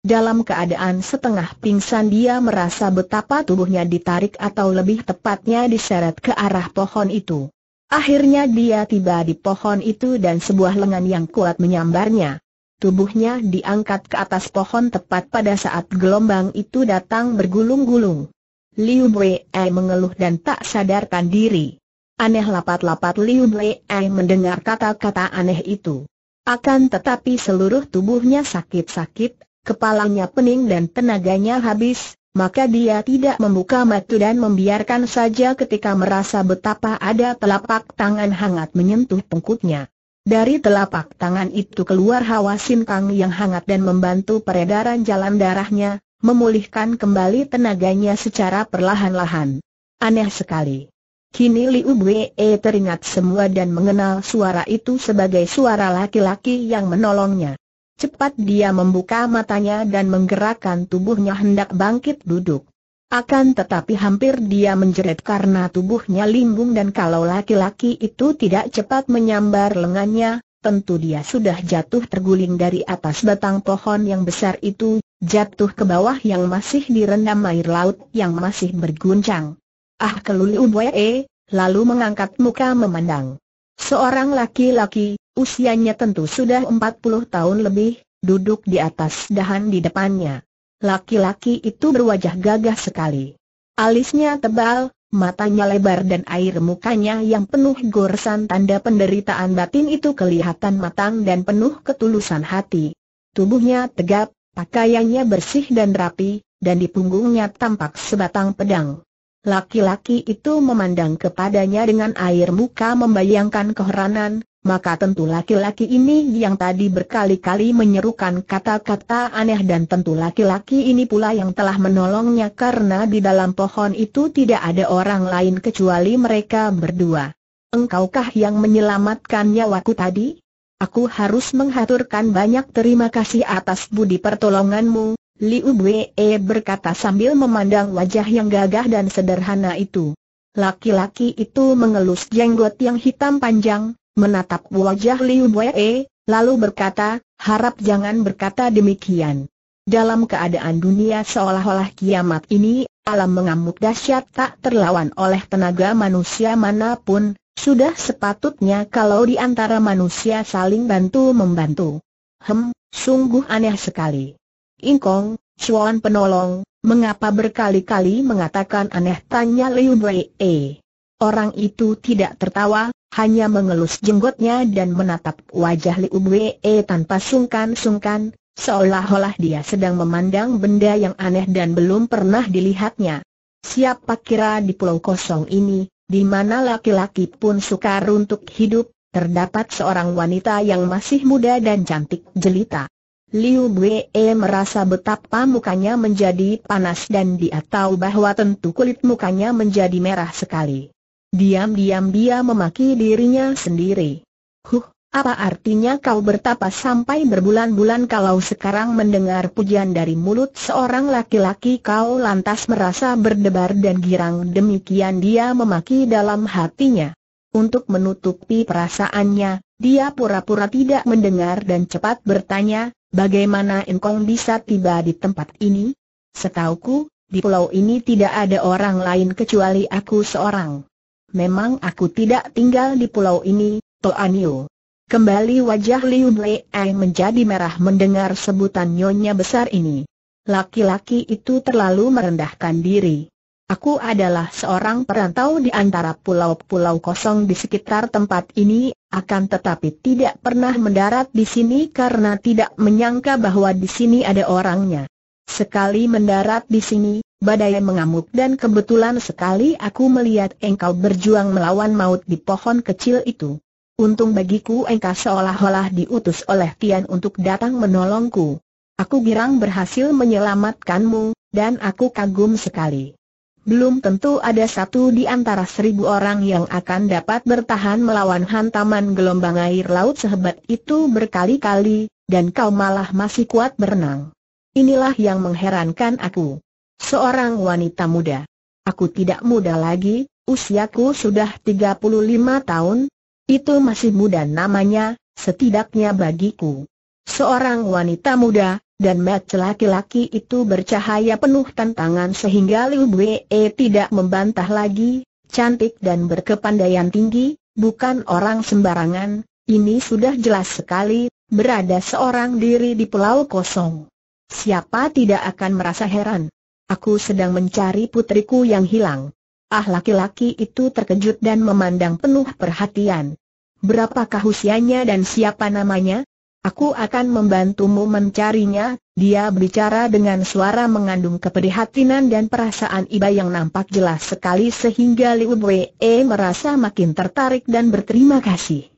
Dalam keadaan setengah pingsan dia merasa betapa tubuhnya ditarik atau lebih tepatnya diseret ke arah pohon itu. Akhirnya dia tiba di pohon itu dan sebuah lengan yang kuat menyambarnya tubuhnya diangkat ke atas pohon tepat pada saat gelombang itu datang bergulung-gulung. Liu Brei mengeluh dan tak sadarkan diri. Aneh lapat-lapat Liu Brei mendengar kata-kata aneh itu. Akan tetapi seluruh tubuhnya sakit-sakit, kepalanya pening dan tenaganya habis, maka dia tidak membuka mata dan membiarkan saja ketika merasa betapa ada telapak tangan hangat menyentuh pungkutnya. Dari telapak tangan itu keluar hawa sinkang yang hangat dan membantu peredaran jalan darahnya, memulihkan kembali tenaganya secara perlahan-lahan. Aneh sekali. Kini Liu Bwe teringat semua dan mengenal suara itu sebagai suara laki-laki yang menolongnya. Cepat dia membuka matanya dan menggerakkan tubuhnya hendak bangkit duduk. Akan tetapi hampir dia menjerit karena tubuhnya limbung dan kalau laki-laki itu tidak cepat menyambar lengannya, tentu dia sudah jatuh terguling dari atas batang pohon yang besar itu, jatuh ke bawah yang masih direndam air laut yang masih berguncang. Ah keluli boye, lalu mengangkat muka memandang. Seorang laki-laki, usianya tentu sudah 40 tahun lebih, duduk di atas dahan di depannya. Laki-laki itu berwajah gagah sekali. Alisnya tebal, matanya lebar dan air mukanya yang penuh goresan tanda penderitaan batin itu kelihatan matang dan penuh ketulusan hati. Tubuhnya tegap, pakaiannya bersih dan rapi, dan di punggungnya tampak sebatang pedang. Laki-laki itu memandang kepadanya dengan air muka membayangkan keheranan, maka tentu laki-laki ini yang tadi berkali-kali menyerukan kata-kata aneh dan tentu laki-laki ini pula yang telah menolongnya karena di dalam pohon itu tidak ada orang lain kecuali mereka berdua. Engkaukah yang menyelamatkan nyawaku tadi? Aku harus menghaturkan banyak terima kasih atas budi pertolonganmu, Liu Bwe e berkata sambil memandang wajah yang gagah dan sederhana itu. Laki-laki itu mengelus jenggot yang hitam panjang, menatap wajah Liu Wei, lalu berkata, harap jangan berkata demikian. Dalam keadaan dunia seolah-olah kiamat ini, alam mengamuk dahsyat tak terlawan oleh tenaga manusia manapun, sudah sepatutnya kalau di antara manusia saling bantu-membantu. Hem, sungguh aneh sekali. Ingkong, Chuan penolong, mengapa berkali-kali mengatakan aneh tanya Liu Wei. Orang itu tidak tertawa, hanya mengelus jenggotnya dan menatap wajah Liu Wei tanpa sungkan-sungkan, seolah-olah dia sedang memandang benda yang aneh dan belum pernah dilihatnya. Siapa kira di pulau kosong ini, di mana laki-laki pun sukar untuk hidup, terdapat seorang wanita yang masih muda dan cantik jelita. Liu Wei merasa betapa mukanya menjadi panas dan dia tahu bahwa tentu kulit mukanya menjadi merah sekali. Diam-diam dia memaki dirinya sendiri. Huh, apa artinya kau bertapa sampai berbulan-bulan kalau sekarang mendengar pujian dari mulut seorang laki-laki kau lantas merasa berdebar dan girang demikian dia memaki dalam hatinya. Untuk menutupi perasaannya, dia pura-pura tidak mendengar dan cepat bertanya, bagaimana Engkong bisa tiba di tempat ini? Setauku, di pulau ini tidak ada orang lain kecuali aku seorang memang aku tidak tinggal di pulau ini, Toanio. Kembali wajah Liu Lei menjadi merah mendengar sebutan nyonya besar ini. Laki-laki itu terlalu merendahkan diri. Aku adalah seorang perantau di antara pulau-pulau kosong di sekitar tempat ini, akan tetapi tidak pernah mendarat di sini karena tidak menyangka bahwa di sini ada orangnya. Sekali mendarat di sini, badai mengamuk dan kebetulan sekali aku melihat engkau berjuang melawan maut di pohon kecil itu. Untung bagiku engkau seolah-olah diutus oleh Tian untuk datang menolongku. Aku girang berhasil menyelamatkanmu, dan aku kagum sekali. Belum tentu ada satu di antara seribu orang yang akan dapat bertahan melawan hantaman gelombang air laut sehebat itu berkali-kali, dan kau malah masih kuat berenang. Inilah yang mengherankan aku. Seorang wanita muda. Aku tidak muda lagi, usiaku sudah 35 tahun. Itu masih muda namanya, setidaknya bagiku. Seorang wanita muda, dan match laki-laki itu bercahaya penuh tantangan sehingga Liu Wei tidak membantah lagi, cantik dan berkepandaian tinggi, bukan orang sembarangan, ini sudah jelas sekali, berada seorang diri di pulau kosong. Siapa tidak akan merasa heran, Aku sedang mencari putriku yang hilang. Ah laki-laki itu terkejut dan memandang penuh perhatian. Berapakah usianya dan siapa namanya? Aku akan membantumu mencarinya, dia berbicara dengan suara mengandung keprihatinan dan perasaan iba yang nampak jelas sekali sehingga Liu Wei merasa makin tertarik dan berterima kasih.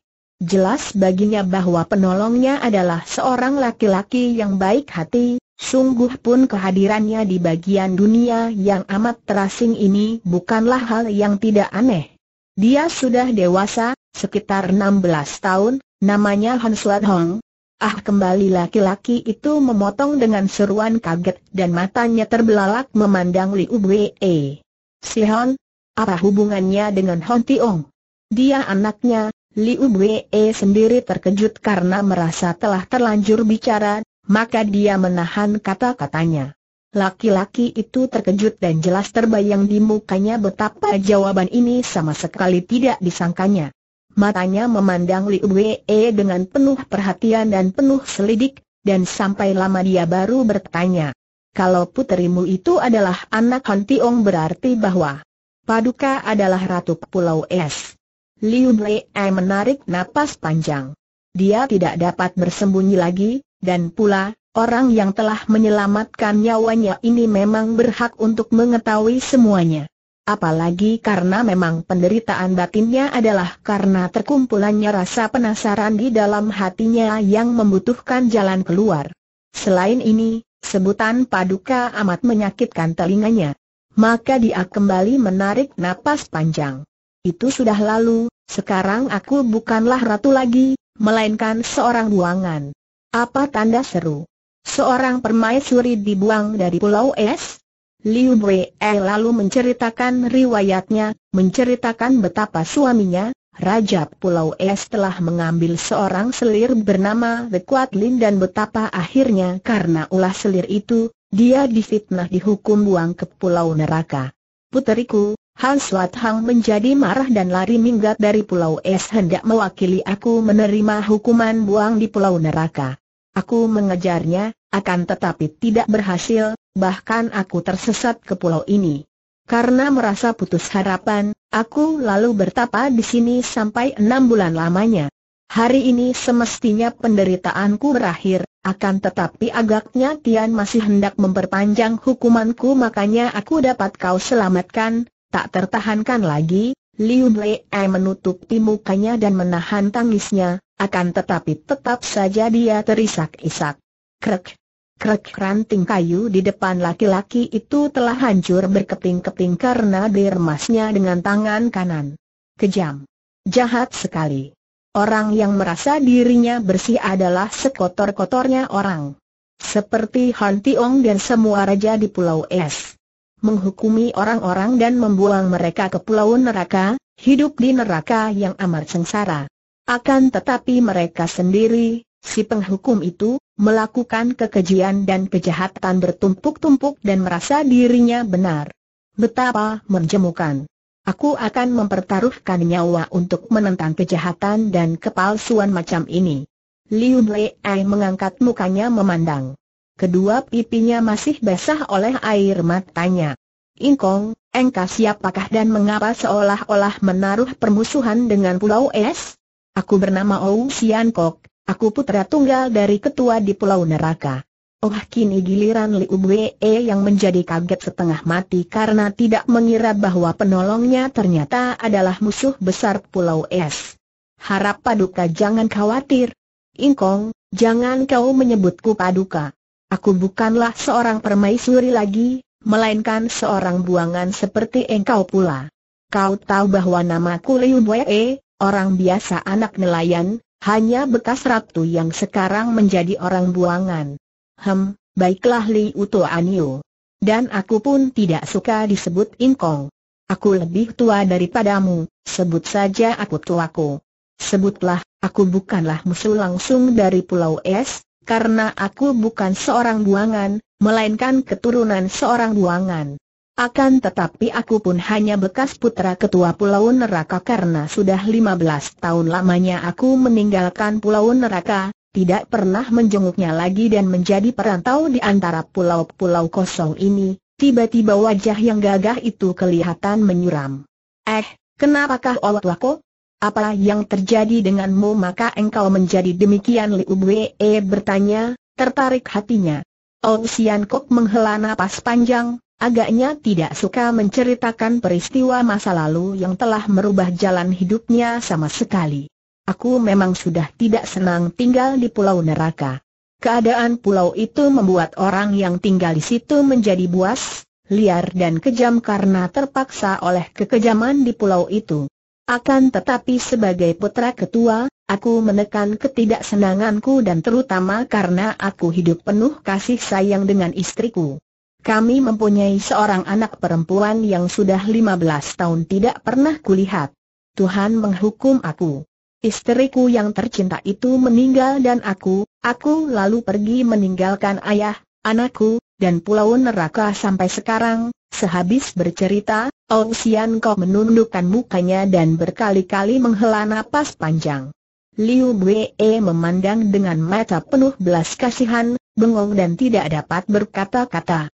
Jelas baginya bahwa penolongnya adalah seorang laki-laki yang baik hati, Sungguh pun kehadirannya di bagian dunia yang amat terasing ini bukanlah hal yang tidak aneh. Dia sudah dewasa, sekitar 16 tahun, namanya Han Suat Hong. Ah kembali laki-laki itu memotong dengan seruan kaget dan matanya terbelalak memandang Liu Wei. Si Hon, apa hubungannya dengan Hon Tiong? Dia anaknya, Liu Wei sendiri terkejut karena merasa telah terlanjur bicara maka dia menahan kata-katanya. Laki-laki itu terkejut dan jelas terbayang di mukanya betapa jawaban ini sama sekali tidak disangkanya. Matanya memandang Liu Wei dengan penuh perhatian dan penuh selidik, dan sampai lama dia baru bertanya. Kalau puterimu itu adalah anak Han Tiong berarti bahwa Paduka adalah Ratu Pulau Es. Liu Wei menarik napas panjang. Dia tidak dapat bersembunyi lagi, dan pula, orang yang telah menyelamatkan nyawanya ini memang berhak untuk mengetahui semuanya. Apalagi karena memang penderitaan batinnya adalah karena terkumpulannya rasa penasaran di dalam hatinya yang membutuhkan jalan keluar. Selain ini, sebutan paduka amat menyakitkan telinganya. Maka dia kembali menarik napas panjang. Itu sudah lalu, sekarang aku bukanlah ratu lagi, melainkan seorang buangan. Apa tanda seru? Seorang permaisuri dibuang dari Pulau Es? Liu Bwe eh, lalu menceritakan riwayatnya, menceritakan betapa suaminya, Raja Pulau Es telah mengambil seorang selir bernama The Kuat Lin dan betapa akhirnya karena ulah selir itu, dia difitnah dihukum buang ke Pulau Neraka. Puteriku, Han Suat Hang menjadi marah dan lari minggat dari Pulau Es hendak mewakili aku menerima hukuman buang di Pulau Neraka. Aku mengejarnya, akan tetapi tidak berhasil, bahkan aku tersesat ke pulau ini. Karena merasa putus harapan, aku lalu bertapa di sini sampai enam bulan lamanya. Hari ini semestinya penderitaanku berakhir, akan tetapi agaknya Tian masih hendak memperpanjang hukumanku makanya aku dapat kau selamatkan, tak tertahankan lagi, Liu Blee menutupi mukanya dan menahan tangisnya, akan tetapi tetap saja dia terisak-isak. Krek. Krek ranting kayu di depan laki-laki itu telah hancur berkeping-keping karena diremasnya dengan tangan kanan. Kejam. Jahat sekali. Orang yang merasa dirinya bersih adalah sekotor-kotornya orang. Seperti Han Tiong dan semua raja di Pulau Es. Menghukumi orang-orang dan membuang mereka ke Pulau Neraka, hidup di neraka yang amat sengsara. Akan tetapi mereka sendiri, si penghukum itu, melakukan kekejian dan kejahatan bertumpuk-tumpuk dan merasa dirinya benar. Betapa menjemukan. Aku akan mempertaruhkan nyawa untuk menentang kejahatan dan kepalsuan macam ini. Liun Lei mengangkat mukanya memandang. Kedua pipinya masih basah oleh air matanya. Ingkong, engkau siapakah dan mengapa seolah-olah menaruh permusuhan dengan Pulau Es? Aku bernama Ou Sian Kok, aku putra tunggal dari ketua di Pulau Neraka. Oh kini giliran Liu Wee yang menjadi kaget setengah mati karena tidak mengira bahwa penolongnya ternyata adalah musuh besar Pulau Es. Harap Paduka jangan khawatir. Ingkong, jangan kau menyebutku Paduka. Aku bukanlah seorang permaisuri lagi, melainkan seorang buangan seperti engkau pula. Kau tahu bahwa namaku Liu Wee, orang biasa anak nelayan, hanya bekas ratu yang sekarang menjadi orang buangan. Hem, baiklah Li Uto Anio. Dan aku pun tidak suka disebut Inkong. Aku lebih tua daripadamu, sebut saja aku tuaku. Sebutlah, aku bukanlah musuh langsung dari Pulau Es, karena aku bukan seorang buangan, melainkan keturunan seorang buangan. Akan tetapi aku pun hanya bekas putra ketua Pulau Neraka karena sudah 15 tahun lamanya aku meninggalkan Pulau Neraka, tidak pernah menjenguknya lagi dan menjadi perantau di antara pulau-pulau kosong ini, tiba-tiba wajah yang gagah itu kelihatan menyuram. Eh, kenapakah awak wako? Apa yang terjadi denganmu maka engkau menjadi demikian Liu Bwe bertanya, tertarik hatinya. Ong oh, Sian Kok menghela napas panjang, Agaknya tidak suka menceritakan peristiwa masa lalu yang telah merubah jalan hidupnya sama sekali. Aku memang sudah tidak senang tinggal di pulau neraka. Keadaan pulau itu membuat orang yang tinggal di situ menjadi buas, liar dan kejam karena terpaksa oleh kekejaman di pulau itu. Akan tetapi sebagai putra ketua, aku menekan ketidaksenanganku dan terutama karena aku hidup penuh kasih sayang dengan istriku. Kami mempunyai seorang anak perempuan yang sudah 15 tahun tidak pernah kulihat. Tuhan menghukum aku. Istriku yang tercinta itu meninggal dan aku, aku lalu pergi meninggalkan ayah, anakku, dan pulau neraka sampai sekarang. Sehabis bercerita, Ousian oh kau menundukkan mukanya dan berkali-kali menghela napas panjang. Liu Wei memandang dengan mata penuh belas kasihan, bengong dan tidak dapat berkata-kata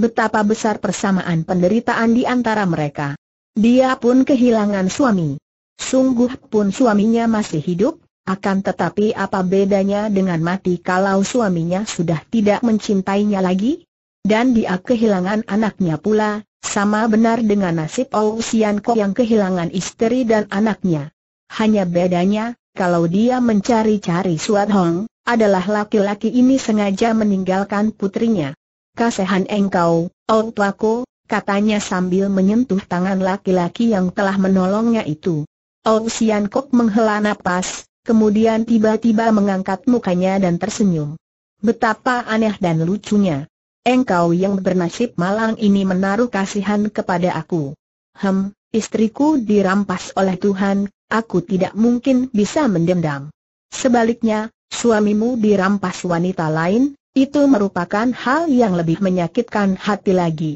betapa besar persamaan penderitaan di antara mereka. Dia pun kehilangan suami. Sungguh pun suaminya masih hidup, akan tetapi apa bedanya dengan mati kalau suaminya sudah tidak mencintainya lagi? Dan dia kehilangan anaknya pula, sama benar dengan nasib Ousian Ko yang kehilangan istri dan anaknya. Hanya bedanya, kalau dia mencari-cari Suat Hong, adalah laki-laki ini sengaja meninggalkan putrinya. Kasehan engkau, Ong Tuaku, katanya sambil menyentuh tangan laki-laki yang telah menolongnya itu. Ong Sian Kok menghela nafas, kemudian tiba-tiba mengangkat mukanya dan tersenyum. Betapa aneh dan lucunya. Engkau yang bernasib malang ini menaruh kasihan kepada aku. Hem, istriku dirampas oleh Tuhan, aku tidak mungkin bisa mendendam. Sebaliknya, suamimu dirampas wanita lain, itu merupakan hal yang lebih menyakitkan hati lagi.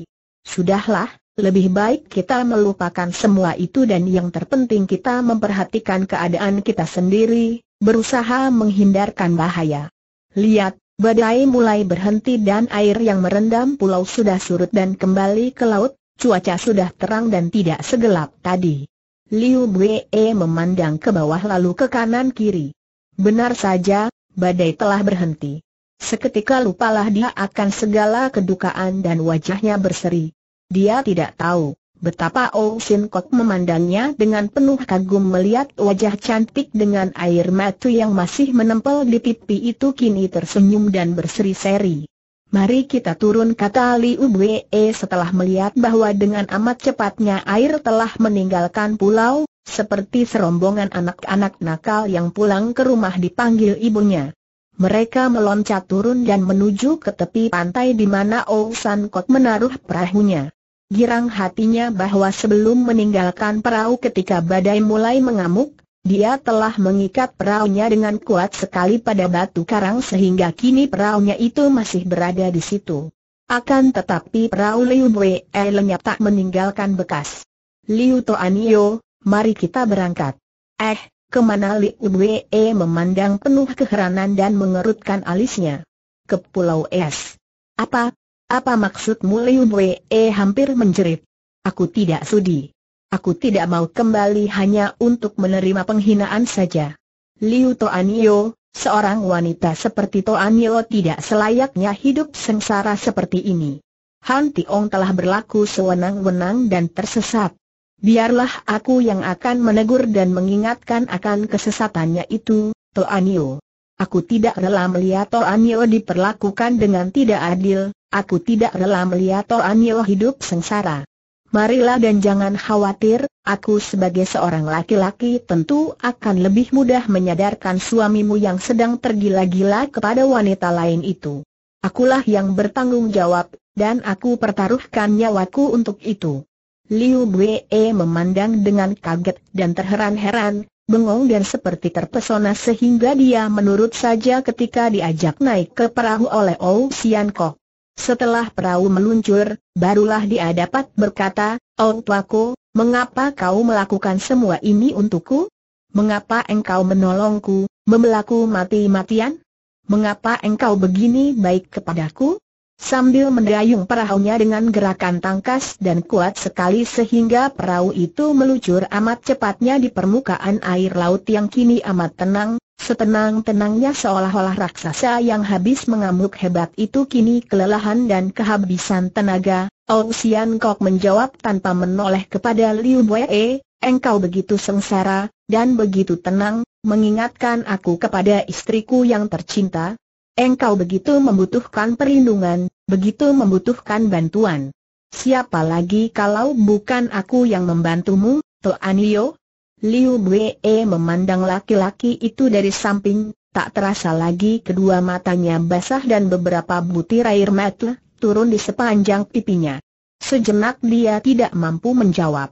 Sudahlah, lebih baik kita melupakan semua itu dan yang terpenting kita memperhatikan keadaan kita sendiri, berusaha menghindarkan bahaya. Lihat, badai mulai berhenti dan air yang merendam pulau sudah surut dan kembali ke laut, cuaca sudah terang dan tidak segelap tadi. Liu Wei memandang ke bawah lalu ke kanan kiri. Benar saja, badai telah berhenti. Seketika lupalah dia akan segala kedukaan dan wajahnya berseri. Dia tidak tahu betapa Oh Sin Kok memandangnya dengan penuh kagum melihat wajah cantik dengan air mata yang masih menempel di pipi itu kini tersenyum dan berseri-seri. Mari kita turun kata Liu Wei setelah melihat bahwa dengan amat cepatnya air telah meninggalkan pulau, seperti serombongan anak-anak nakal yang pulang ke rumah dipanggil ibunya mereka meloncat turun dan menuju ke tepi pantai di mana Ou San Kok menaruh perahunya. Girang hatinya bahwa sebelum meninggalkan perahu ketika badai mulai mengamuk, dia telah mengikat perahunya dengan kuat sekali pada batu karang sehingga kini perahunya itu masih berada di situ. Akan tetapi perahu Liu Wei eh, lenyap tak meninggalkan bekas. Liu Toanio, mari kita berangkat. Eh, Kemana Li Wee memandang penuh keheranan dan mengerutkan alisnya. Ke Pulau Es. Apa? Apa maksudmu Li Wee hampir menjerit? Aku tidak sudi. Aku tidak mau kembali hanya untuk menerima penghinaan saja. Liu Toanio, seorang wanita seperti Toanio tidak selayaknya hidup sengsara seperti ini. Han Tiong telah berlaku sewenang-wenang dan tersesat biarlah aku yang akan menegur dan mengingatkan akan kesesatannya itu, Toanio. Aku tidak rela melihat Toanio diperlakukan dengan tidak adil, aku tidak rela melihat Toanio hidup sengsara. Marilah dan jangan khawatir, aku sebagai seorang laki-laki tentu akan lebih mudah menyadarkan suamimu yang sedang tergila-gila kepada wanita lain itu. Akulah yang bertanggung jawab, dan aku pertaruhkan nyawaku untuk itu. Liu Bue memandang dengan kaget dan terheran-heran, bengong dan seperti terpesona sehingga dia menurut saja ketika diajak naik ke perahu oleh Ou Sian Kok. Setelah perahu meluncur, barulah dia dapat berkata, Oh tuaku, mengapa kau melakukan semua ini untukku? Mengapa engkau menolongku, membelaku mati-matian? Mengapa engkau begini baik kepadaku? sambil mendayung perahunya dengan gerakan tangkas dan kuat sekali sehingga perahu itu meluncur amat cepatnya di permukaan air laut yang kini amat tenang, setenang-tenangnya seolah-olah raksasa yang habis mengamuk hebat itu kini kelelahan dan kehabisan tenaga. Sian Kok menjawab tanpa menoleh kepada Liu Wei, engkau begitu sengsara, dan begitu tenang, mengingatkan aku kepada istriku yang tercinta. Engkau begitu membutuhkan perlindungan, begitu membutuhkan bantuan. Siapa lagi kalau bukan aku yang membantumu, Tuan Toanio? Liu Bwe memandang laki-laki itu dari samping, tak terasa lagi kedua matanya basah dan beberapa butir air mata turun di sepanjang pipinya. Sejenak dia tidak mampu menjawab.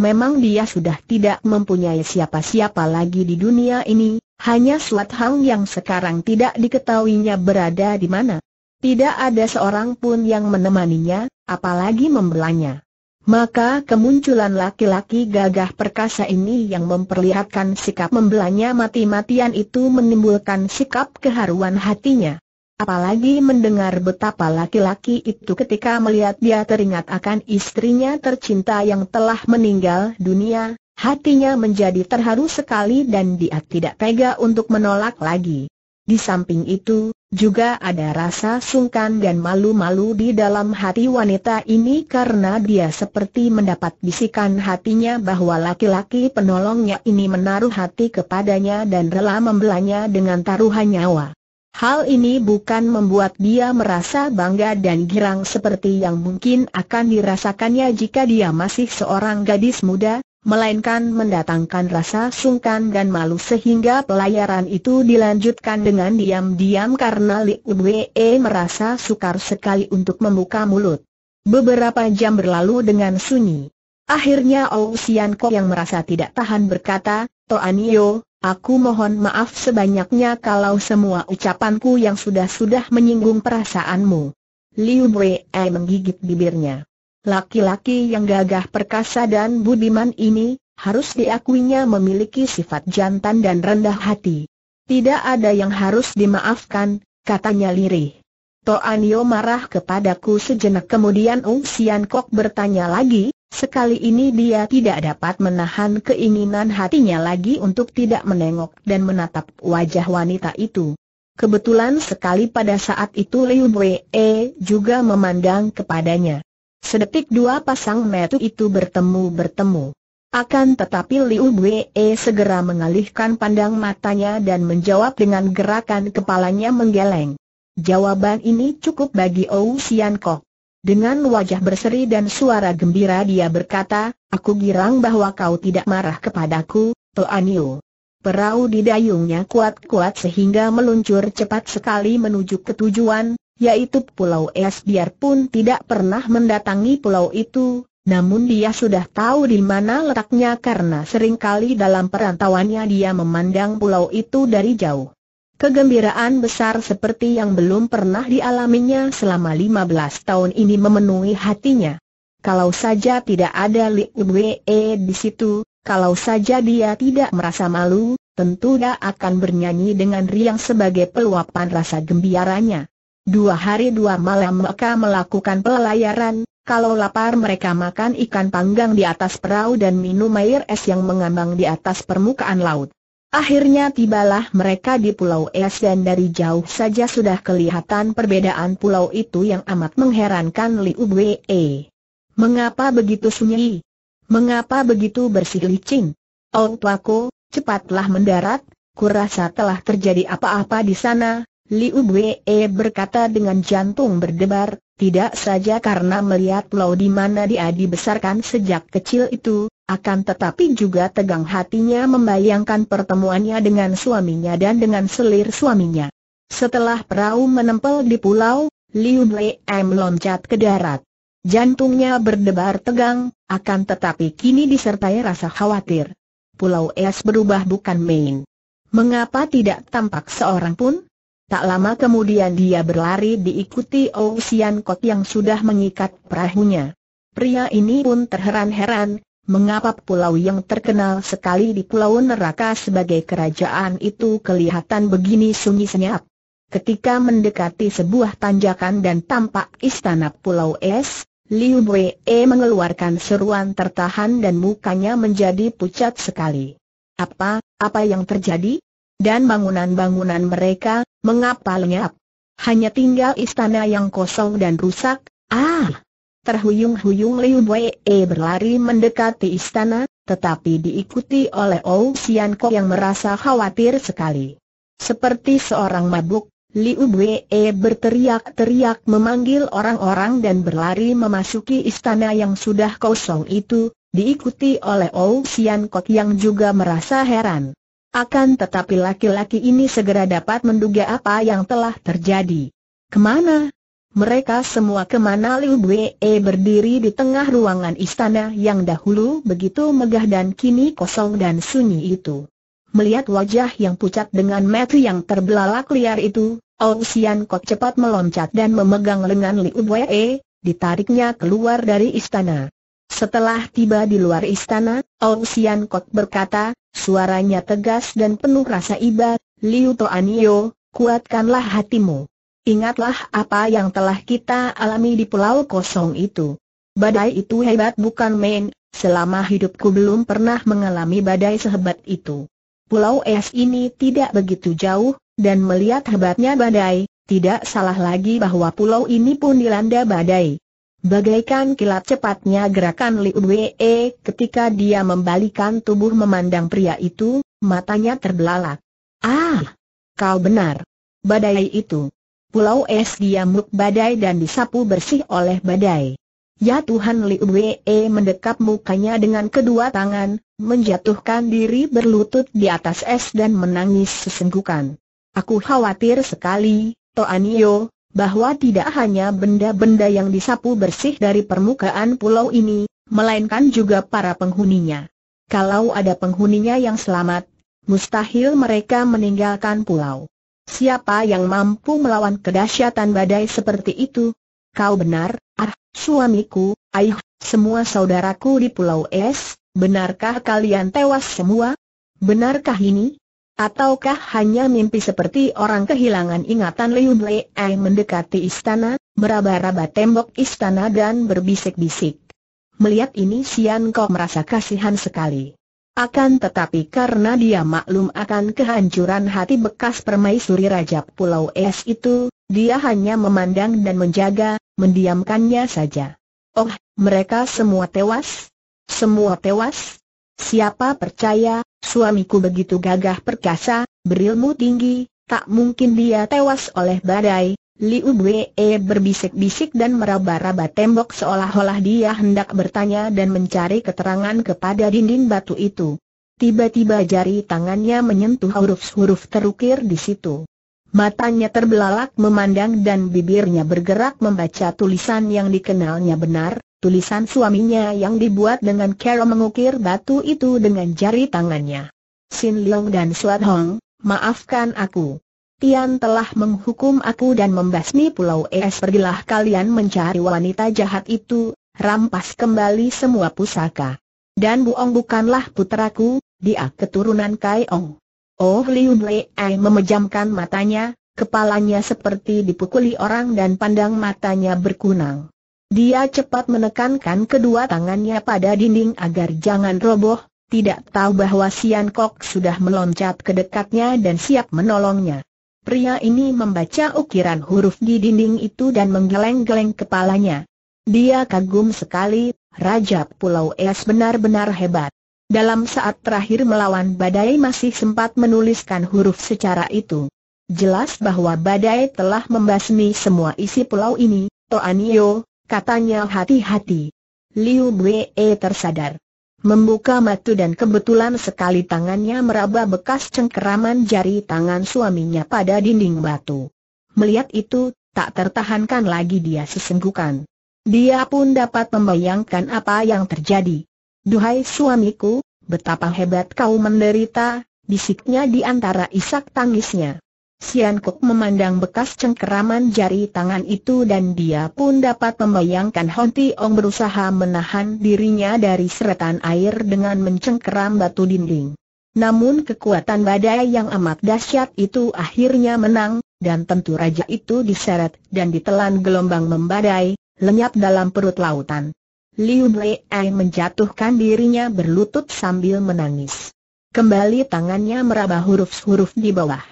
Memang dia sudah tidak mempunyai siapa-siapa lagi di dunia ini, hanya Suat Hang yang sekarang tidak diketahuinya berada di mana. Tidak ada seorang pun yang menemaninya, apalagi membelanya. Maka kemunculan laki-laki gagah perkasa ini yang memperlihatkan sikap membelanya mati-matian itu menimbulkan sikap keharuan hatinya. Apalagi mendengar betapa laki-laki itu ketika melihat dia teringat akan istrinya tercinta yang telah meninggal dunia, hatinya menjadi terharu sekali dan dia tidak tega untuk menolak lagi. Di samping itu, juga ada rasa sungkan dan malu-malu di dalam hati wanita ini karena dia seperti mendapat bisikan hatinya bahwa laki-laki penolongnya ini menaruh hati kepadanya dan rela membelanya dengan taruhan nyawa. Hal ini bukan membuat dia merasa bangga dan girang seperti yang mungkin akan dirasakannya jika dia masih seorang gadis muda, melainkan mendatangkan rasa sungkan dan malu sehingga pelayaran itu dilanjutkan dengan diam-diam karena Li Wee merasa sukar sekali untuk membuka mulut. Beberapa jam berlalu dengan sunyi. Akhirnya Ou Sian Ko yang merasa tidak tahan berkata, Toanio, aku mohon maaf sebanyaknya kalau semua ucapanku yang sudah-sudah menyinggung perasaanmu. Liu Wei menggigit bibirnya. Laki-laki yang gagah perkasa dan budiman ini, harus diakuinya memiliki sifat jantan dan rendah hati. Tidak ada yang harus dimaafkan, katanya lirih. Toan marah kepadaku sejenak kemudian Ung Sian Kok bertanya lagi, sekali ini dia tidak dapat menahan keinginan hatinya lagi untuk tidak menengok dan menatap wajah wanita itu. Kebetulan sekali pada saat itu Liu Wei juga memandang kepadanya. Sedetik dua pasang metu itu bertemu-bertemu. Akan tetapi Liu Wei segera mengalihkan pandang matanya dan menjawab dengan gerakan kepalanya menggeleng. Jawaban ini cukup bagi Ou Sian Kok. Dengan wajah berseri dan suara gembira dia berkata, Aku girang bahwa kau tidak marah kepadaku, Tuan Yu. Perahu didayungnya kuat-kuat sehingga meluncur cepat sekali menuju ketujuan yaitu Pulau Es biarpun tidak pernah mendatangi pulau itu, namun dia sudah tahu di mana letaknya karena seringkali dalam perantauannya dia memandang pulau itu dari jauh. Kegembiraan besar seperti yang belum pernah dialaminya selama 15 tahun ini memenuhi hatinya. Kalau saja tidak ada Li Wee di situ, kalau saja dia tidak merasa malu, tentu dia akan bernyanyi dengan riang sebagai peluapan rasa gembiranya. Dua hari dua malam mereka melakukan pelayaran, kalau lapar mereka makan ikan panggang di atas perahu dan minum air es yang mengambang di atas permukaan laut. Akhirnya tibalah mereka di pulau es dan dari jauh saja sudah kelihatan perbedaan pulau itu yang amat mengherankan Liu Wei. Mengapa begitu sunyi? Mengapa begitu bersih licin? Oh tuaku, cepatlah mendarat, kurasa telah terjadi apa-apa di sana, Liu Wei berkata dengan jantung berdebar, tidak saja karena melihat pulau di mana dia dibesarkan sejak kecil itu, akan tetapi juga tegang hatinya membayangkan pertemuannya dengan suaminya dan dengan selir suaminya. Setelah perahu menempel di pulau, Liu Wei meloncat ke darat. Jantungnya berdebar tegang, akan tetapi kini disertai rasa khawatir. Pulau Es berubah bukan main. Mengapa tidak tampak seorang pun? Tak lama kemudian dia berlari diikuti Sian Kot yang sudah mengikat perahunya. Pria ini pun terheran-heran, mengapa pulau yang terkenal sekali di Pulau Neraka sebagai kerajaan itu kelihatan begini sunyi senyap. Ketika mendekati sebuah tanjakan dan tampak istana Pulau Es, Liu Wei E mengeluarkan seruan tertahan dan mukanya menjadi pucat sekali. Apa, apa yang terjadi? dan bangunan-bangunan mereka, mengapa lenyap? Hanya tinggal istana yang kosong dan rusak, ah! Terhuyung-huyung Liu Wei berlari mendekati istana, tetapi diikuti oleh Ou Sian Kok yang merasa khawatir sekali. Seperti seorang mabuk, Liu Wei berteriak-teriak memanggil orang-orang dan berlari memasuki istana yang sudah kosong itu, diikuti oleh Ou Sian Kok yang juga merasa heran. Akan tetapi laki-laki ini segera dapat menduga apa yang telah terjadi. Kemana? Mereka semua kemana Liu Bwe berdiri di tengah ruangan istana yang dahulu begitu megah dan kini kosong dan sunyi itu. Melihat wajah yang pucat dengan metu yang terbelalak liar itu, Ousian Kot cepat meloncat dan memegang lengan Liu Bwe, ditariknya keluar dari istana. Setelah tiba di luar istana, Ousian Kot berkata, Suaranya tegas dan penuh rasa iba, Liu Toanio, kuatkanlah hatimu. Ingatlah apa yang telah kita alami di pulau kosong itu. Badai itu hebat bukan main, selama hidupku belum pernah mengalami badai sehebat itu. Pulau es ini tidak begitu jauh, dan melihat hebatnya badai, tidak salah lagi bahwa pulau ini pun dilanda badai. Bagaikan kilat cepatnya gerakan Liu Wei ketika dia membalikan tubuh memandang pria itu, matanya terbelalak. Ah! Kau benar. Badai itu. Pulau es diamuk badai dan disapu bersih oleh badai. Ya Tuhan Liu Wei mendekap mukanya dengan kedua tangan, menjatuhkan diri berlutut di atas es dan menangis sesenggukan. Aku khawatir sekali, Toanio, bahwa tidak hanya benda-benda yang disapu bersih dari permukaan pulau ini, melainkan juga para penghuninya. Kalau ada penghuninya yang selamat, mustahil mereka meninggalkan pulau. Siapa yang mampu melawan kedahsyatan badai seperti itu? Kau benar, ah, suamiku, ayuh, semua saudaraku di pulau es, benarkah kalian tewas semua? Benarkah ini? Ataukah hanya mimpi seperti orang kehilangan ingatan Liu Blei mendekati istana, meraba-raba tembok istana dan berbisik-bisik. Melihat ini Sian Kok merasa kasihan sekali. Akan tetapi karena dia maklum akan kehancuran hati bekas permaisuri Raja Pulau Es itu, dia hanya memandang dan menjaga, mendiamkannya saja. Oh, mereka semua tewas? Semua tewas? Siapa percaya, Suamiku begitu gagah perkasa, berilmu tinggi, tak mungkin dia tewas oleh badai. Liu Wei e berbisik-bisik dan meraba-raba tembok seolah-olah dia hendak bertanya dan mencari keterangan kepada dinding batu itu. Tiba-tiba jari tangannya menyentuh huruf-huruf terukir di situ. Matanya terbelalak memandang dan bibirnya bergerak membaca tulisan yang dikenalnya benar, Tulisan suaminya yang dibuat dengan cara mengukir batu itu dengan jari tangannya. Sin Leong dan Suat Hong, maafkan aku. Tian telah menghukum aku dan membasmi Pulau Es pergilah kalian mencari wanita jahat itu, rampas kembali semua pusaka. Dan Buong bukanlah putraku, dia keturunan Kai Ong. Oh Liun Lei memejamkan matanya, kepalanya seperti dipukuli orang dan pandang matanya berkunang. Dia cepat menekankan kedua tangannya pada dinding agar jangan roboh, tidak tahu bahwa Sian Kok sudah meloncat ke dekatnya dan siap menolongnya. Pria ini membaca ukiran huruf di dinding itu dan menggeleng-geleng kepalanya. Dia kagum sekali, Raja Pulau Es benar-benar hebat. Dalam saat terakhir melawan badai masih sempat menuliskan huruf secara itu. Jelas bahwa badai telah membasmi semua isi pulau ini, Toanio, Katanya hati-hati. Liu Bwe tersadar. Membuka mata dan kebetulan sekali tangannya meraba bekas cengkeraman jari tangan suaminya pada dinding batu. Melihat itu, tak tertahankan lagi dia sesenggukan. Dia pun dapat membayangkan apa yang terjadi. Duhai suamiku, betapa hebat kau menderita, bisiknya di antara isak tangisnya. Sian Kok memandang bekas cengkeraman jari tangan itu dan dia pun dapat membayangkan Hon Tiong berusaha menahan dirinya dari seretan air dengan mencengkeram batu dinding. Namun kekuatan badai yang amat dahsyat itu akhirnya menang, dan tentu raja itu diseret dan ditelan gelombang membadai, lenyap dalam perut lautan. Liu Lei menjatuhkan dirinya berlutut sambil menangis. Kembali tangannya meraba huruf-huruf di bawah.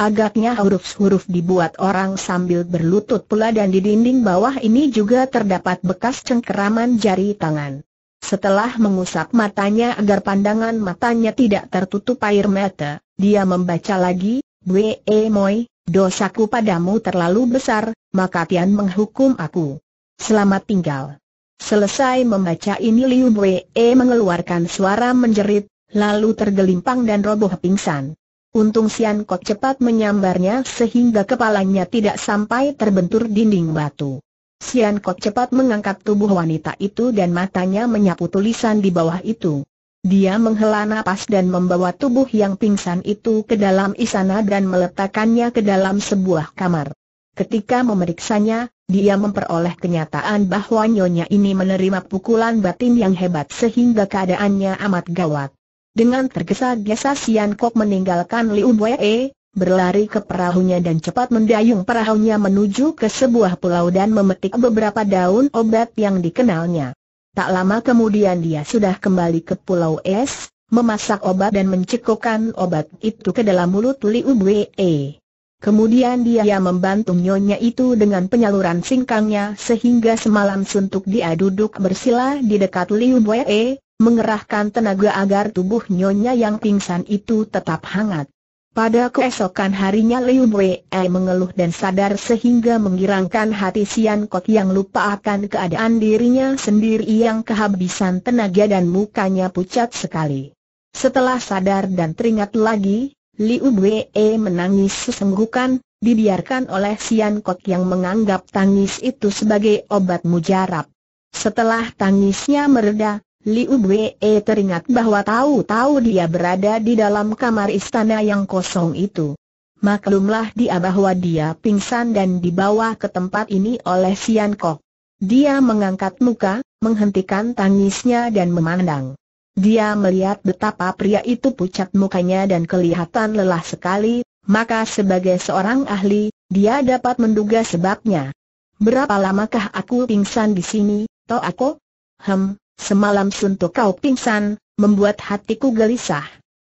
Agaknya huruf-huruf dibuat orang sambil berlutut pula dan di dinding bawah ini juga terdapat bekas cengkeraman jari tangan. Setelah mengusap matanya agar pandangan matanya tidak tertutup air mata, dia membaca lagi, Bwe e, Moi, dosaku padamu terlalu besar, maka Tian menghukum aku. Selamat tinggal. Selesai membaca ini Liu Bwe e, mengeluarkan suara menjerit, lalu tergelimpang dan roboh pingsan. Untung Sian Kok cepat menyambarnya sehingga kepalanya tidak sampai terbentur dinding batu. Sian Kok cepat mengangkat tubuh wanita itu dan matanya menyapu tulisan di bawah itu. Dia menghela napas dan membawa tubuh yang pingsan itu ke dalam istana dan meletakkannya ke dalam sebuah kamar. Ketika memeriksanya, dia memperoleh kenyataan bahwa nyonya ini menerima pukulan batin yang hebat sehingga keadaannya amat gawat. Dengan tergesa-gesa Sian Kok meninggalkan Liu Wei, berlari ke perahunya dan cepat mendayung perahunya menuju ke sebuah pulau dan memetik beberapa daun obat yang dikenalnya. Tak lama kemudian dia sudah kembali ke pulau es, memasak obat dan mencekokkan obat itu ke dalam mulut Liu Wei. Kemudian dia membantu nyonya itu dengan penyaluran singkangnya sehingga semalam suntuk dia duduk bersila di dekat Liu Wei, mengerahkan tenaga agar tubuh nyonya yang pingsan itu tetap hangat. Pada keesokan harinya Liu Wei mengeluh dan sadar sehingga mengirangkan hati Sian Kok yang lupa akan keadaan dirinya sendiri yang kehabisan tenaga dan mukanya pucat sekali. Setelah sadar dan teringat lagi, Liu Wei menangis sesenggukan, dibiarkan oleh Sian Kok yang menganggap tangis itu sebagai obat mujarab. Setelah tangisnya mereda, Liu Wei eh, teringat bahwa tahu-tahu dia berada di dalam kamar istana yang kosong itu. Maklumlah dia bahwa dia pingsan dan dibawa ke tempat ini oleh Sian Kok. Dia mengangkat muka, menghentikan tangisnya dan memandang. Dia melihat betapa pria itu pucat mukanya dan kelihatan lelah sekali, maka sebagai seorang ahli, dia dapat menduga sebabnya. Berapa lamakah aku pingsan di sini, Toh aku? Hem, Semalam suntuk kau pingsan, membuat hatiku gelisah.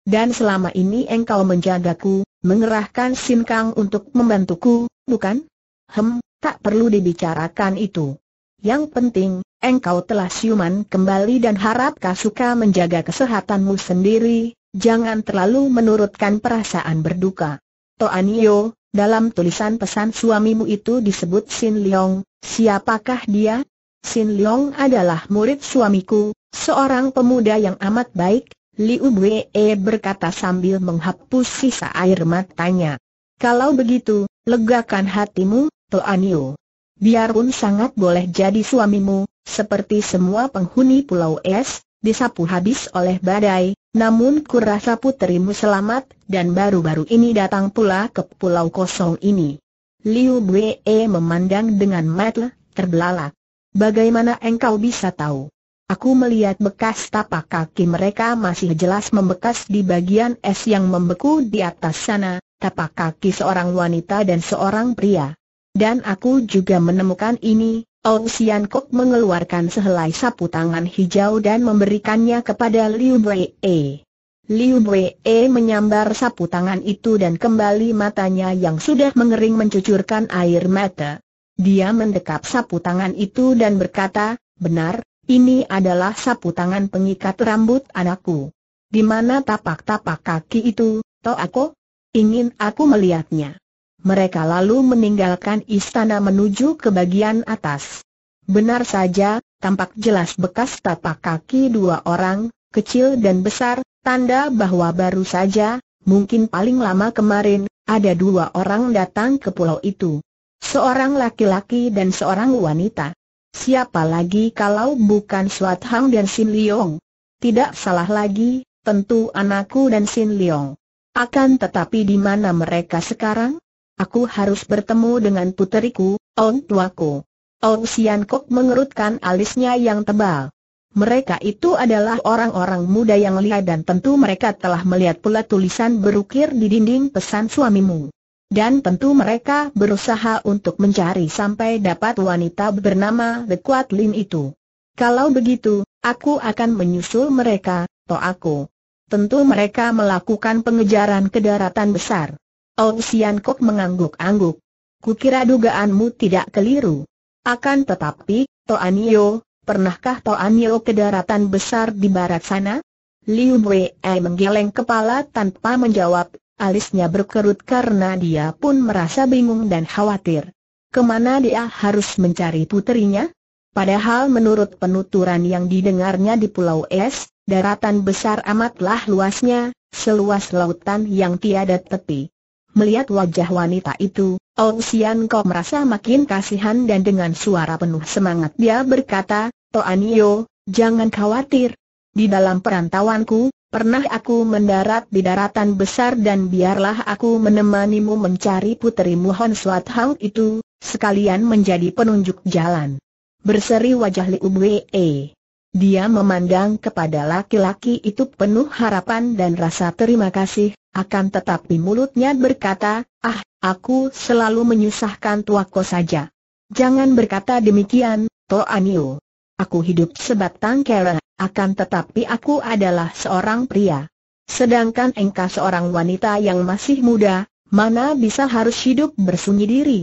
Dan selama ini engkau menjagaku, mengerahkan Sinkang untuk membantuku, bukan? Hem, tak perlu dibicarakan itu. Yang penting, engkau telah siuman kembali dan harap kau suka menjaga kesehatanmu sendiri, jangan terlalu menurutkan perasaan berduka. Toanio, dalam tulisan pesan suamimu itu disebut Sin Leong, siapakah dia? Sin Long adalah murid suamiku, seorang pemuda yang amat baik, Liu Wee berkata sambil menghapus sisa air matanya. Kalau begitu, legakan hatimu, Tuan Yu. Biarpun sangat boleh jadi suamimu, seperti semua penghuni Pulau Es, disapu habis oleh badai, namun kurasa puterimu selamat, dan baru-baru ini datang pula ke pulau kosong ini. Liu Wee memandang dengan mata terbelalak. Bagaimana engkau bisa tahu? Aku melihat bekas tapak kaki mereka masih jelas membekas di bagian es yang membeku di atas sana, tapak kaki seorang wanita dan seorang pria. Dan aku juga menemukan ini, Sian Kok mengeluarkan sehelai sapu tangan hijau dan memberikannya kepada Liu Wei. Liu Wei menyambar sapu tangan itu dan kembali matanya yang sudah mengering mencucurkan air mata. Dia mendekap sapu tangan itu dan berkata, benar, ini adalah sapu tangan pengikat rambut anakku. Di mana tapak-tapak kaki itu, toh aku? Ingin aku melihatnya. Mereka lalu meninggalkan istana menuju ke bagian atas. Benar saja, tampak jelas bekas tapak kaki dua orang, kecil dan besar, tanda bahwa baru saja, mungkin paling lama kemarin, ada dua orang datang ke pulau itu. Seorang laki-laki dan seorang wanita. Siapa lagi kalau bukan Suat Hang dan Sin Leong? Tidak salah lagi, tentu anakku dan Sin Leong. Akan tetapi di mana mereka sekarang? Aku harus bertemu dengan puteriku, Ong tuaku. Ong Sian Kok mengerutkan alisnya yang tebal. Mereka itu adalah orang-orang muda yang lihat dan tentu mereka telah melihat pula tulisan berukir di dinding pesan suamimu. Dan tentu mereka berusaha untuk mencari sampai dapat wanita bernama The Kuat Lin itu. Kalau begitu, aku akan menyusul mereka, to aku. Tentu mereka melakukan pengejaran ke daratan besar. Oh Sian Kok mengangguk-angguk. Kukira dugaanmu tidak keliru. Akan tetapi, Anio, pernahkah Anio ke daratan besar di barat sana? Liu Wei menggeleng kepala tanpa menjawab, Alisnya berkerut karena dia pun merasa bingung dan khawatir. Kemana dia harus mencari puterinya? Padahal menurut penuturan yang didengarnya di Pulau Es, daratan besar amatlah luasnya, seluas lautan yang tiada tepi. Melihat wajah wanita itu, Ong Sian Kok merasa makin kasihan dan dengan suara penuh semangat dia berkata, Toanio, jangan khawatir. Di dalam perantauanku, Pernah aku mendarat di daratan besar dan biarlah aku menemanimu mencari puterimu Hon Swat Hang itu, sekalian menjadi penunjuk jalan. Berseri wajah Liu Wee. Dia memandang kepada laki-laki itu penuh harapan dan rasa terima kasih, akan tetapi mulutnya berkata, ah, aku selalu menyusahkan tuaku saja. Jangan berkata demikian, Toanio. Aku hidup sebatang kara, akan tetapi aku adalah seorang pria. Sedangkan engkau seorang wanita yang masih muda, mana bisa harus hidup bersunyi diri?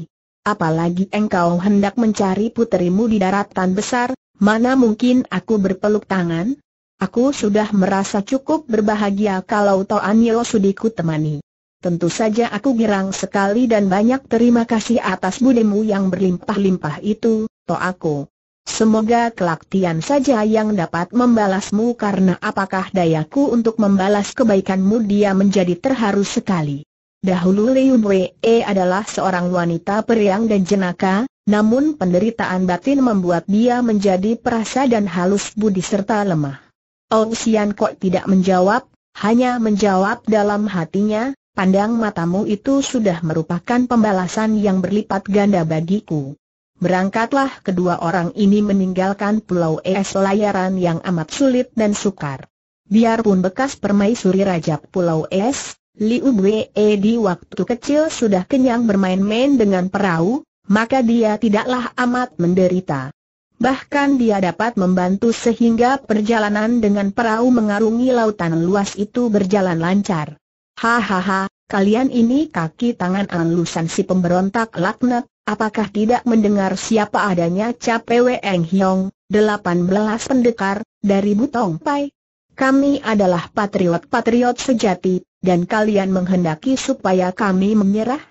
Apalagi engkau hendak mencari puterimu di daratan besar, mana mungkin aku berpeluk tangan? Aku sudah merasa cukup berbahagia kalau Toan Yeo Sudiku temani. Tentu saja aku girang sekali dan banyak terima kasih atas budimu yang berlimpah-limpah itu, Toaku. Semoga kelak Tian saja yang dapat membalasmu karena apakah dayaku untuk membalas kebaikanmu dia menjadi terharu sekali. Dahulu Liu Wei adalah seorang wanita periang dan jenaka, namun penderitaan batin membuat dia menjadi perasa dan halus budi serta lemah. Sian Kok tidak menjawab, hanya menjawab dalam hatinya, pandang matamu itu sudah merupakan pembalasan yang berlipat ganda bagiku. Berangkatlah kedua orang ini meninggalkan Pulau Es layaran yang amat sulit dan sukar. Biarpun bekas permaisuri Raja Pulau Es, Liu Wei di waktu kecil sudah kenyang bermain-main dengan perahu, maka dia tidaklah amat menderita. Bahkan dia dapat membantu sehingga perjalanan dengan perahu mengarungi lautan luas itu berjalan lancar. Hahaha, kalian ini kaki tangan alusan si pemberontak laknat, Apakah tidak mendengar siapa adanya Cape Weng Hiong, 18 pendekar, dari Butong Pai? Kami adalah patriot-patriot sejati, dan kalian menghendaki supaya kami menyerah?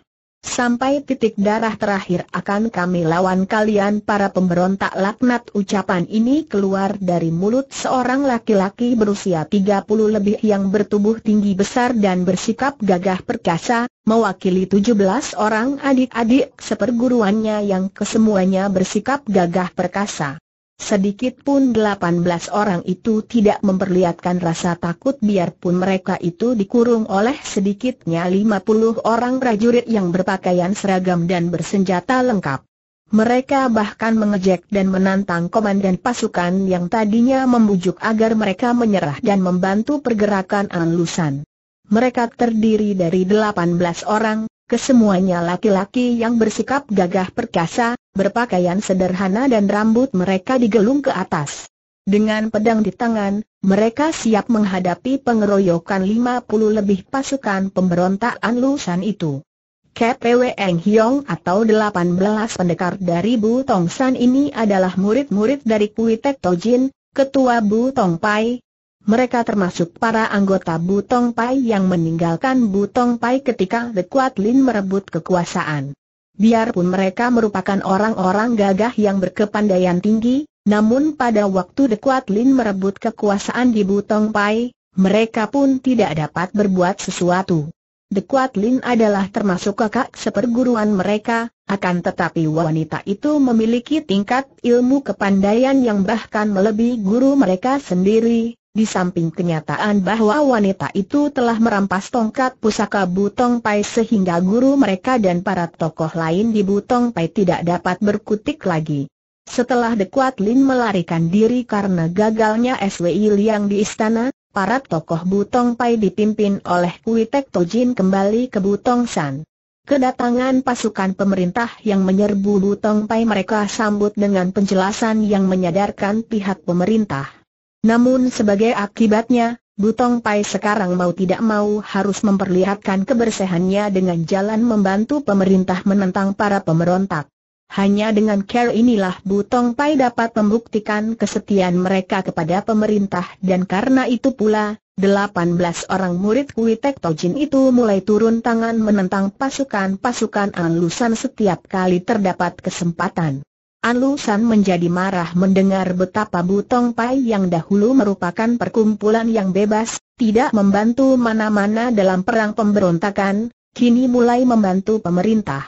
Sampai titik darah terakhir akan kami lawan kalian para pemberontak laknat ucapan ini keluar dari mulut seorang laki-laki berusia 30 lebih yang bertubuh tinggi besar dan bersikap gagah perkasa, mewakili 17 orang adik-adik seperguruannya yang kesemuanya bersikap gagah perkasa. Sedikit pun 18 orang itu tidak memperlihatkan rasa takut biarpun mereka itu dikurung oleh sedikitnya 50 orang prajurit yang berpakaian seragam dan bersenjata lengkap. Mereka bahkan mengejek dan menantang komandan pasukan yang tadinya membujuk agar mereka menyerah dan membantu pergerakan Anlusan. Mereka terdiri dari 18 orang, Kesemuanya laki-laki yang bersikap gagah perkasa, berpakaian sederhana dan rambut mereka digelung ke atas. Dengan pedang di tangan, mereka siap menghadapi pengeroyokan 50 lebih pasukan pemberontakan Lushan itu. KPW Eng Hiong atau 18 pendekar dari Bu Tong San ini adalah murid-murid dari Kuitek Tek Tojin, Ketua Bu Tong Pai, mereka termasuk para anggota Butong Pai yang meninggalkan Butong Pai ketika The Kuat Lin merebut kekuasaan. Biarpun mereka merupakan orang-orang gagah yang berkepandaian tinggi, namun pada waktu The Kuat Lin merebut kekuasaan di Butong Pai, mereka pun tidak dapat berbuat sesuatu. The Kuat Lin adalah termasuk kakak seperguruan mereka, akan tetapi wanita itu memiliki tingkat ilmu kepandaian yang bahkan melebihi guru mereka sendiri, di samping kenyataan bahwa wanita itu telah merampas tongkat pusaka Butong Pai sehingga guru mereka dan para tokoh lain di Butong Pai tidak dapat berkutik lagi. Setelah The Kuat Lin melarikan diri karena gagalnya SWI Liang di istana, para tokoh Butong Pai dipimpin oleh Kui Tek Tojin kembali ke Butong San. Kedatangan pasukan pemerintah yang menyerbu Butong Pai mereka sambut dengan penjelasan yang menyadarkan pihak pemerintah. Namun sebagai akibatnya, Butong Pai sekarang mau tidak mau harus memperlihatkan kebersihannya dengan jalan membantu pemerintah menentang para pemberontak. Hanya dengan care inilah Butong Pai dapat membuktikan kesetiaan mereka kepada pemerintah dan karena itu pula, 18 orang murid Kui Tek Tojin itu mulai turun tangan menentang pasukan-pasukan anglusan setiap kali terdapat kesempatan. Anlusan menjadi marah mendengar betapa Butong Pai yang dahulu merupakan perkumpulan yang bebas, tidak membantu mana-mana dalam perang pemberontakan, kini mulai membantu pemerintah.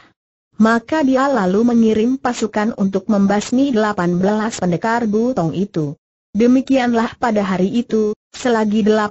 Maka dia lalu mengirim pasukan untuk membasmi 18 pendekar Butong itu. Demikianlah pada hari itu, selagi 18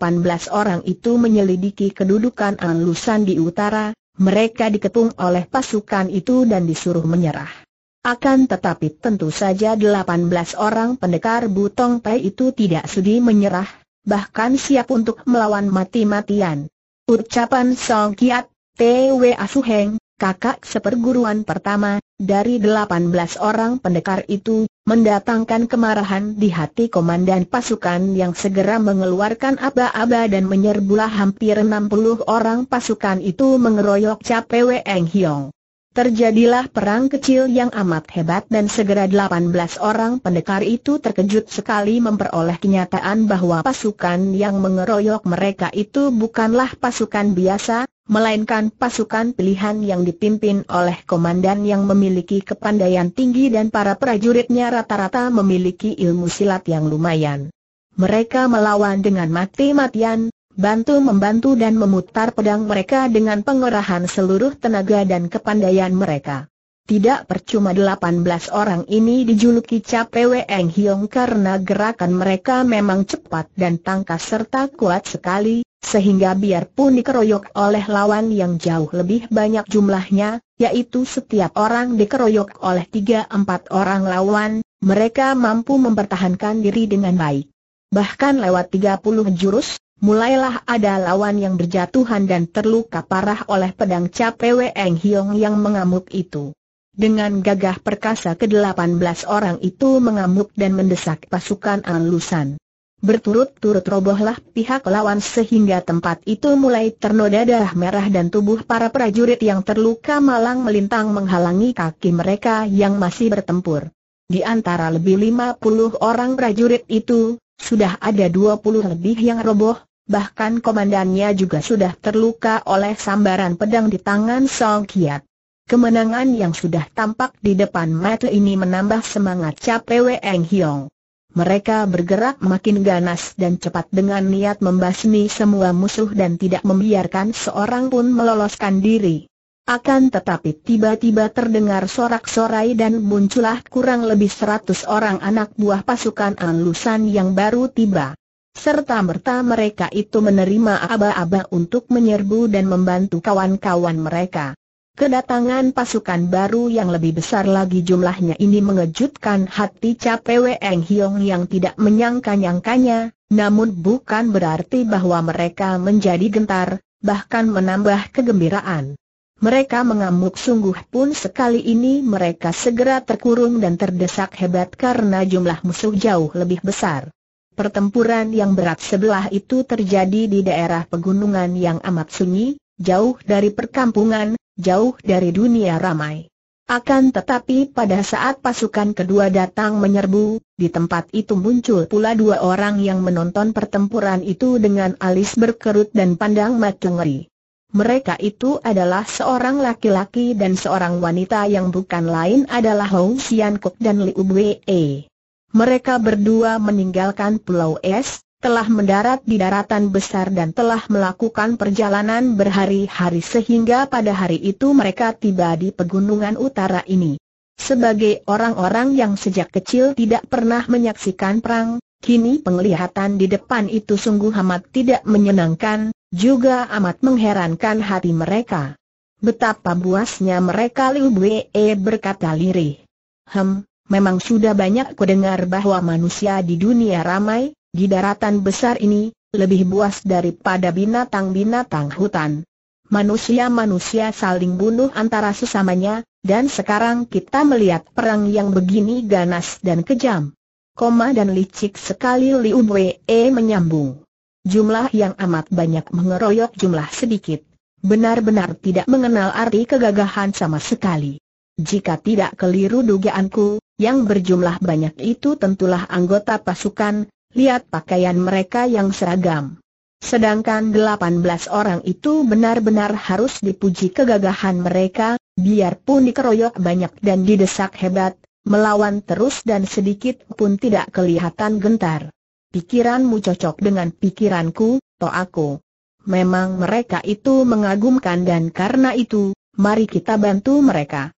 orang itu menyelidiki kedudukan Anlusan di utara, mereka diketung oleh pasukan itu dan disuruh menyerah. Akan tetapi tentu saja 18 orang pendekar Butong Pai itu tidak sudi menyerah, bahkan siap untuk melawan mati-matian. Ucapan Song Kiat, T.W. Asuheng, kakak seperguruan pertama, dari 18 orang pendekar itu, mendatangkan kemarahan di hati komandan pasukan yang segera mengeluarkan aba-aba dan menyerbulah hampir 60 orang pasukan itu mengeroyok Cap Weng Hiong. Terjadilah perang kecil yang amat hebat dan segera 18 orang pendekar itu terkejut sekali memperoleh kenyataan bahwa pasukan yang mengeroyok mereka itu bukanlah pasukan biasa, melainkan pasukan pilihan yang dipimpin oleh komandan yang memiliki kepandaian tinggi dan para prajuritnya rata-rata memiliki ilmu silat yang lumayan. Mereka melawan dengan mati-matian, bantu-membantu dan memutar pedang mereka dengan pengerahan seluruh tenaga dan kepandaian mereka. Tidak percuma 18 orang ini dijuluki Capewe Eng Hiong karena gerakan mereka memang cepat dan tangkas serta kuat sekali, sehingga biarpun dikeroyok oleh lawan yang jauh lebih banyak jumlahnya, yaitu setiap orang dikeroyok oleh 3 empat orang lawan, mereka mampu mempertahankan diri dengan baik. Bahkan lewat 30 jurus, mulailah ada lawan yang berjatuhan dan terluka parah oleh pedang Capewe Eng Hiong yang mengamuk itu. Dengan gagah perkasa ke-18 orang itu mengamuk dan mendesak pasukan Anlusan. Berturut-turut robohlah pihak lawan sehingga tempat itu mulai ternoda darah merah dan tubuh para prajurit yang terluka malang melintang menghalangi kaki mereka yang masih bertempur. Di antara lebih 50 orang prajurit itu, sudah ada 20 lebih yang roboh, bahkan komandannya juga sudah terluka oleh sambaran pedang di tangan Song Kiat. Kemenangan yang sudah tampak di depan mata ini menambah semangat Cape Weng Hiong. Mereka bergerak makin ganas dan cepat dengan niat membasmi semua musuh dan tidak membiarkan seorang pun meloloskan diri. Akan tetapi tiba-tiba terdengar sorak-sorai dan muncullah kurang lebih seratus orang anak buah pasukan Anlusan yang baru tiba. Serta merta mereka itu menerima aba-aba untuk menyerbu dan membantu kawan-kawan mereka. Kedatangan pasukan baru yang lebih besar lagi jumlahnya ini mengejutkan hati Capeweng Weng Hiong yang tidak menyangka-nyangkanya, namun bukan berarti bahwa mereka menjadi gentar, bahkan menambah kegembiraan. Mereka mengamuk sungguh pun sekali ini mereka segera terkurung dan terdesak hebat karena jumlah musuh jauh lebih besar. Pertempuran yang berat sebelah itu terjadi di daerah pegunungan yang amat sunyi, jauh dari perkampungan, jauh dari dunia ramai. Akan tetapi pada saat pasukan kedua datang menyerbu, di tempat itu muncul pula dua orang yang menonton pertempuran itu dengan alis berkerut dan pandang mata ngeri. Mereka itu adalah seorang laki-laki dan seorang wanita yang bukan lain adalah Hong Xian Kuk dan Liu Wei. Mereka berdua meninggalkan Pulau Es, telah mendarat di daratan besar dan telah melakukan perjalanan berhari-hari sehingga pada hari itu mereka tiba di pegunungan utara ini. Sebagai orang-orang yang sejak kecil tidak pernah menyaksikan perang, kini penglihatan di depan itu sungguh amat tidak menyenangkan, juga amat mengherankan hati mereka. Betapa buasnya mereka Liu Bwe berkata lirih. Hem, memang sudah banyak kudengar bahwa manusia di dunia ramai, di daratan besar ini, lebih buas daripada binatang-binatang hutan. Manusia-manusia saling bunuh antara sesamanya, dan sekarang kita melihat perang yang begini ganas dan kejam. Koma dan licik sekali Liu Wei menyambung. Jumlah yang amat banyak mengeroyok jumlah sedikit. Benar-benar tidak mengenal arti kegagahan sama sekali. Jika tidak keliru dugaanku, yang berjumlah banyak itu tentulah anggota pasukan, lihat pakaian mereka yang seragam. Sedangkan 18 orang itu benar-benar harus dipuji kegagahan mereka, biarpun dikeroyok banyak dan didesak hebat, melawan terus dan sedikit pun tidak kelihatan gentar. Pikiranmu cocok dengan pikiranku, toh aku. Memang mereka itu mengagumkan dan karena itu, mari kita bantu mereka.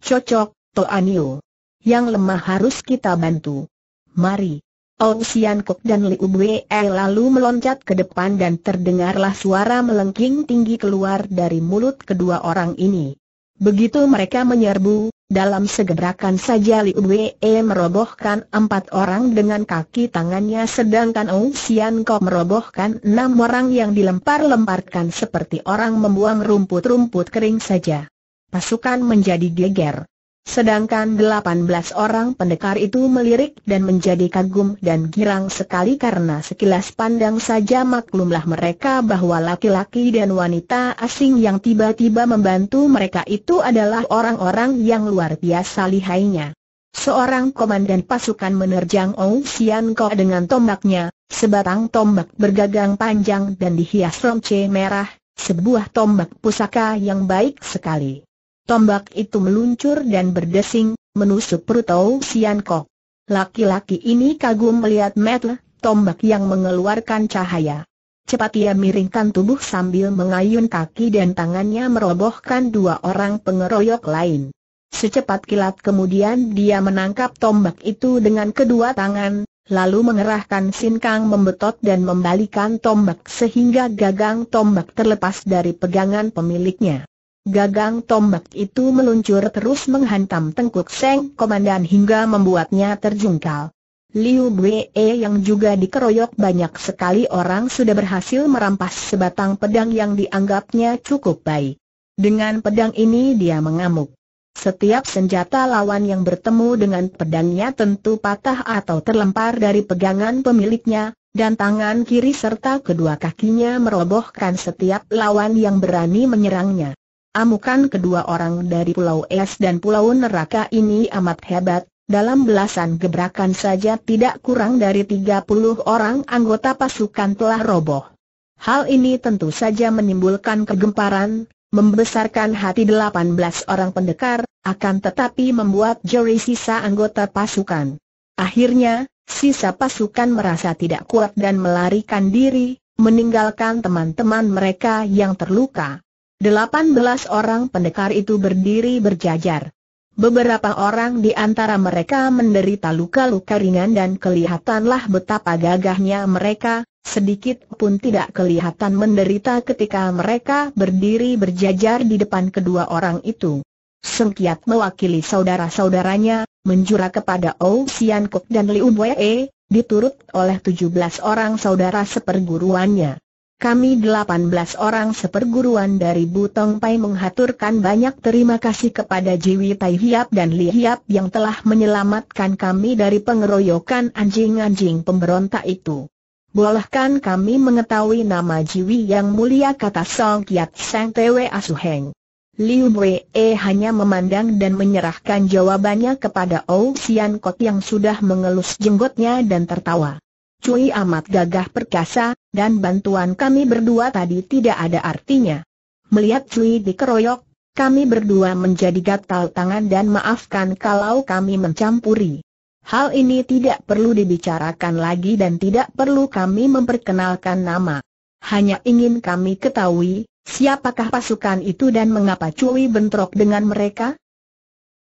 Cocok, Toanio. Yang lemah harus kita bantu. Mari. Ong oh Sian Kok dan Liu Wei lalu meloncat ke depan dan terdengarlah suara melengking tinggi keluar dari mulut kedua orang ini. Begitu mereka menyerbu, dalam segerakan saja Liu Wei merobohkan empat orang dengan kaki tangannya sedangkan Ong oh Sian Kok merobohkan enam orang yang dilempar-lemparkan seperti orang membuang rumput-rumput kering saja pasukan menjadi geger. Sedangkan 18 orang pendekar itu melirik dan menjadi kagum dan girang sekali karena sekilas pandang saja maklumlah mereka bahwa laki-laki dan wanita asing yang tiba-tiba membantu mereka itu adalah orang-orang yang luar biasa lihainya. Seorang komandan pasukan menerjang Ou Sian Ko dengan tombaknya, sebatang tombak bergagang panjang dan dihias romce merah, sebuah tombak pusaka yang baik sekali. Tombak itu meluncur dan berdesing, menusuk perut Tau Sian Kok. Laki-laki ini kagum melihat metle, tombak yang mengeluarkan cahaya. Cepat ia miringkan tubuh sambil mengayun kaki dan tangannya merobohkan dua orang pengeroyok lain. Secepat kilat kemudian dia menangkap tombak itu dengan kedua tangan, lalu mengerahkan sinkang membetot dan membalikan tombak sehingga gagang tombak terlepas dari pegangan pemiliknya. Gagang tombak itu meluncur terus menghantam tengkuk Seng Komandan hingga membuatnya terjungkal. Liu Wei yang juga dikeroyok banyak sekali orang sudah berhasil merampas sebatang pedang yang dianggapnya cukup baik. Dengan pedang ini dia mengamuk. Setiap senjata lawan yang bertemu dengan pedangnya tentu patah atau terlempar dari pegangan pemiliknya, dan tangan kiri serta kedua kakinya merobohkan setiap lawan yang berani menyerangnya. Amukan kedua orang dari Pulau Es dan Pulau Neraka ini amat hebat, dalam belasan gebrakan saja tidak kurang dari 30 orang anggota pasukan telah roboh. Hal ini tentu saja menimbulkan kegemparan, membesarkan hati 18 orang pendekar, akan tetapi membuat jari sisa anggota pasukan. Akhirnya, sisa pasukan merasa tidak kuat dan melarikan diri, meninggalkan teman-teman mereka yang terluka. Delapan belas orang pendekar itu berdiri berjajar. Beberapa orang di antara mereka menderita luka-luka ringan dan kelihatanlah betapa gagahnya mereka, sedikit pun tidak kelihatan menderita ketika mereka berdiri berjajar di depan kedua orang itu. Sengkiat mewakili saudara-saudaranya, menjura kepada Ou Sian Kuk dan Liu Boye, diturut oleh tujuh belas orang saudara seperguruannya. Kami 18 orang seperguruan dari Butong Pai menghaturkan banyak terima kasih kepada Jiwi Tai Hiap dan Li Hiap yang telah menyelamatkan kami dari pengeroyokan anjing-anjing pemberontak itu. Bolehkan kami mengetahui nama Jiwi yang mulia kata Song Kiat Sang Tewe Asuheng. Liu Wei E hanya memandang dan menyerahkan jawabannya kepada Ou Sian Kot yang sudah mengelus jenggotnya dan tertawa. Cui amat gagah perkasa, dan bantuan kami berdua tadi tidak ada artinya. Melihat Cui dikeroyok, kami berdua menjadi gatal tangan dan maafkan kalau kami mencampuri. Hal ini tidak perlu dibicarakan lagi dan tidak perlu kami memperkenalkan nama. Hanya ingin kami ketahui, siapakah pasukan itu dan mengapa Cui bentrok dengan mereka?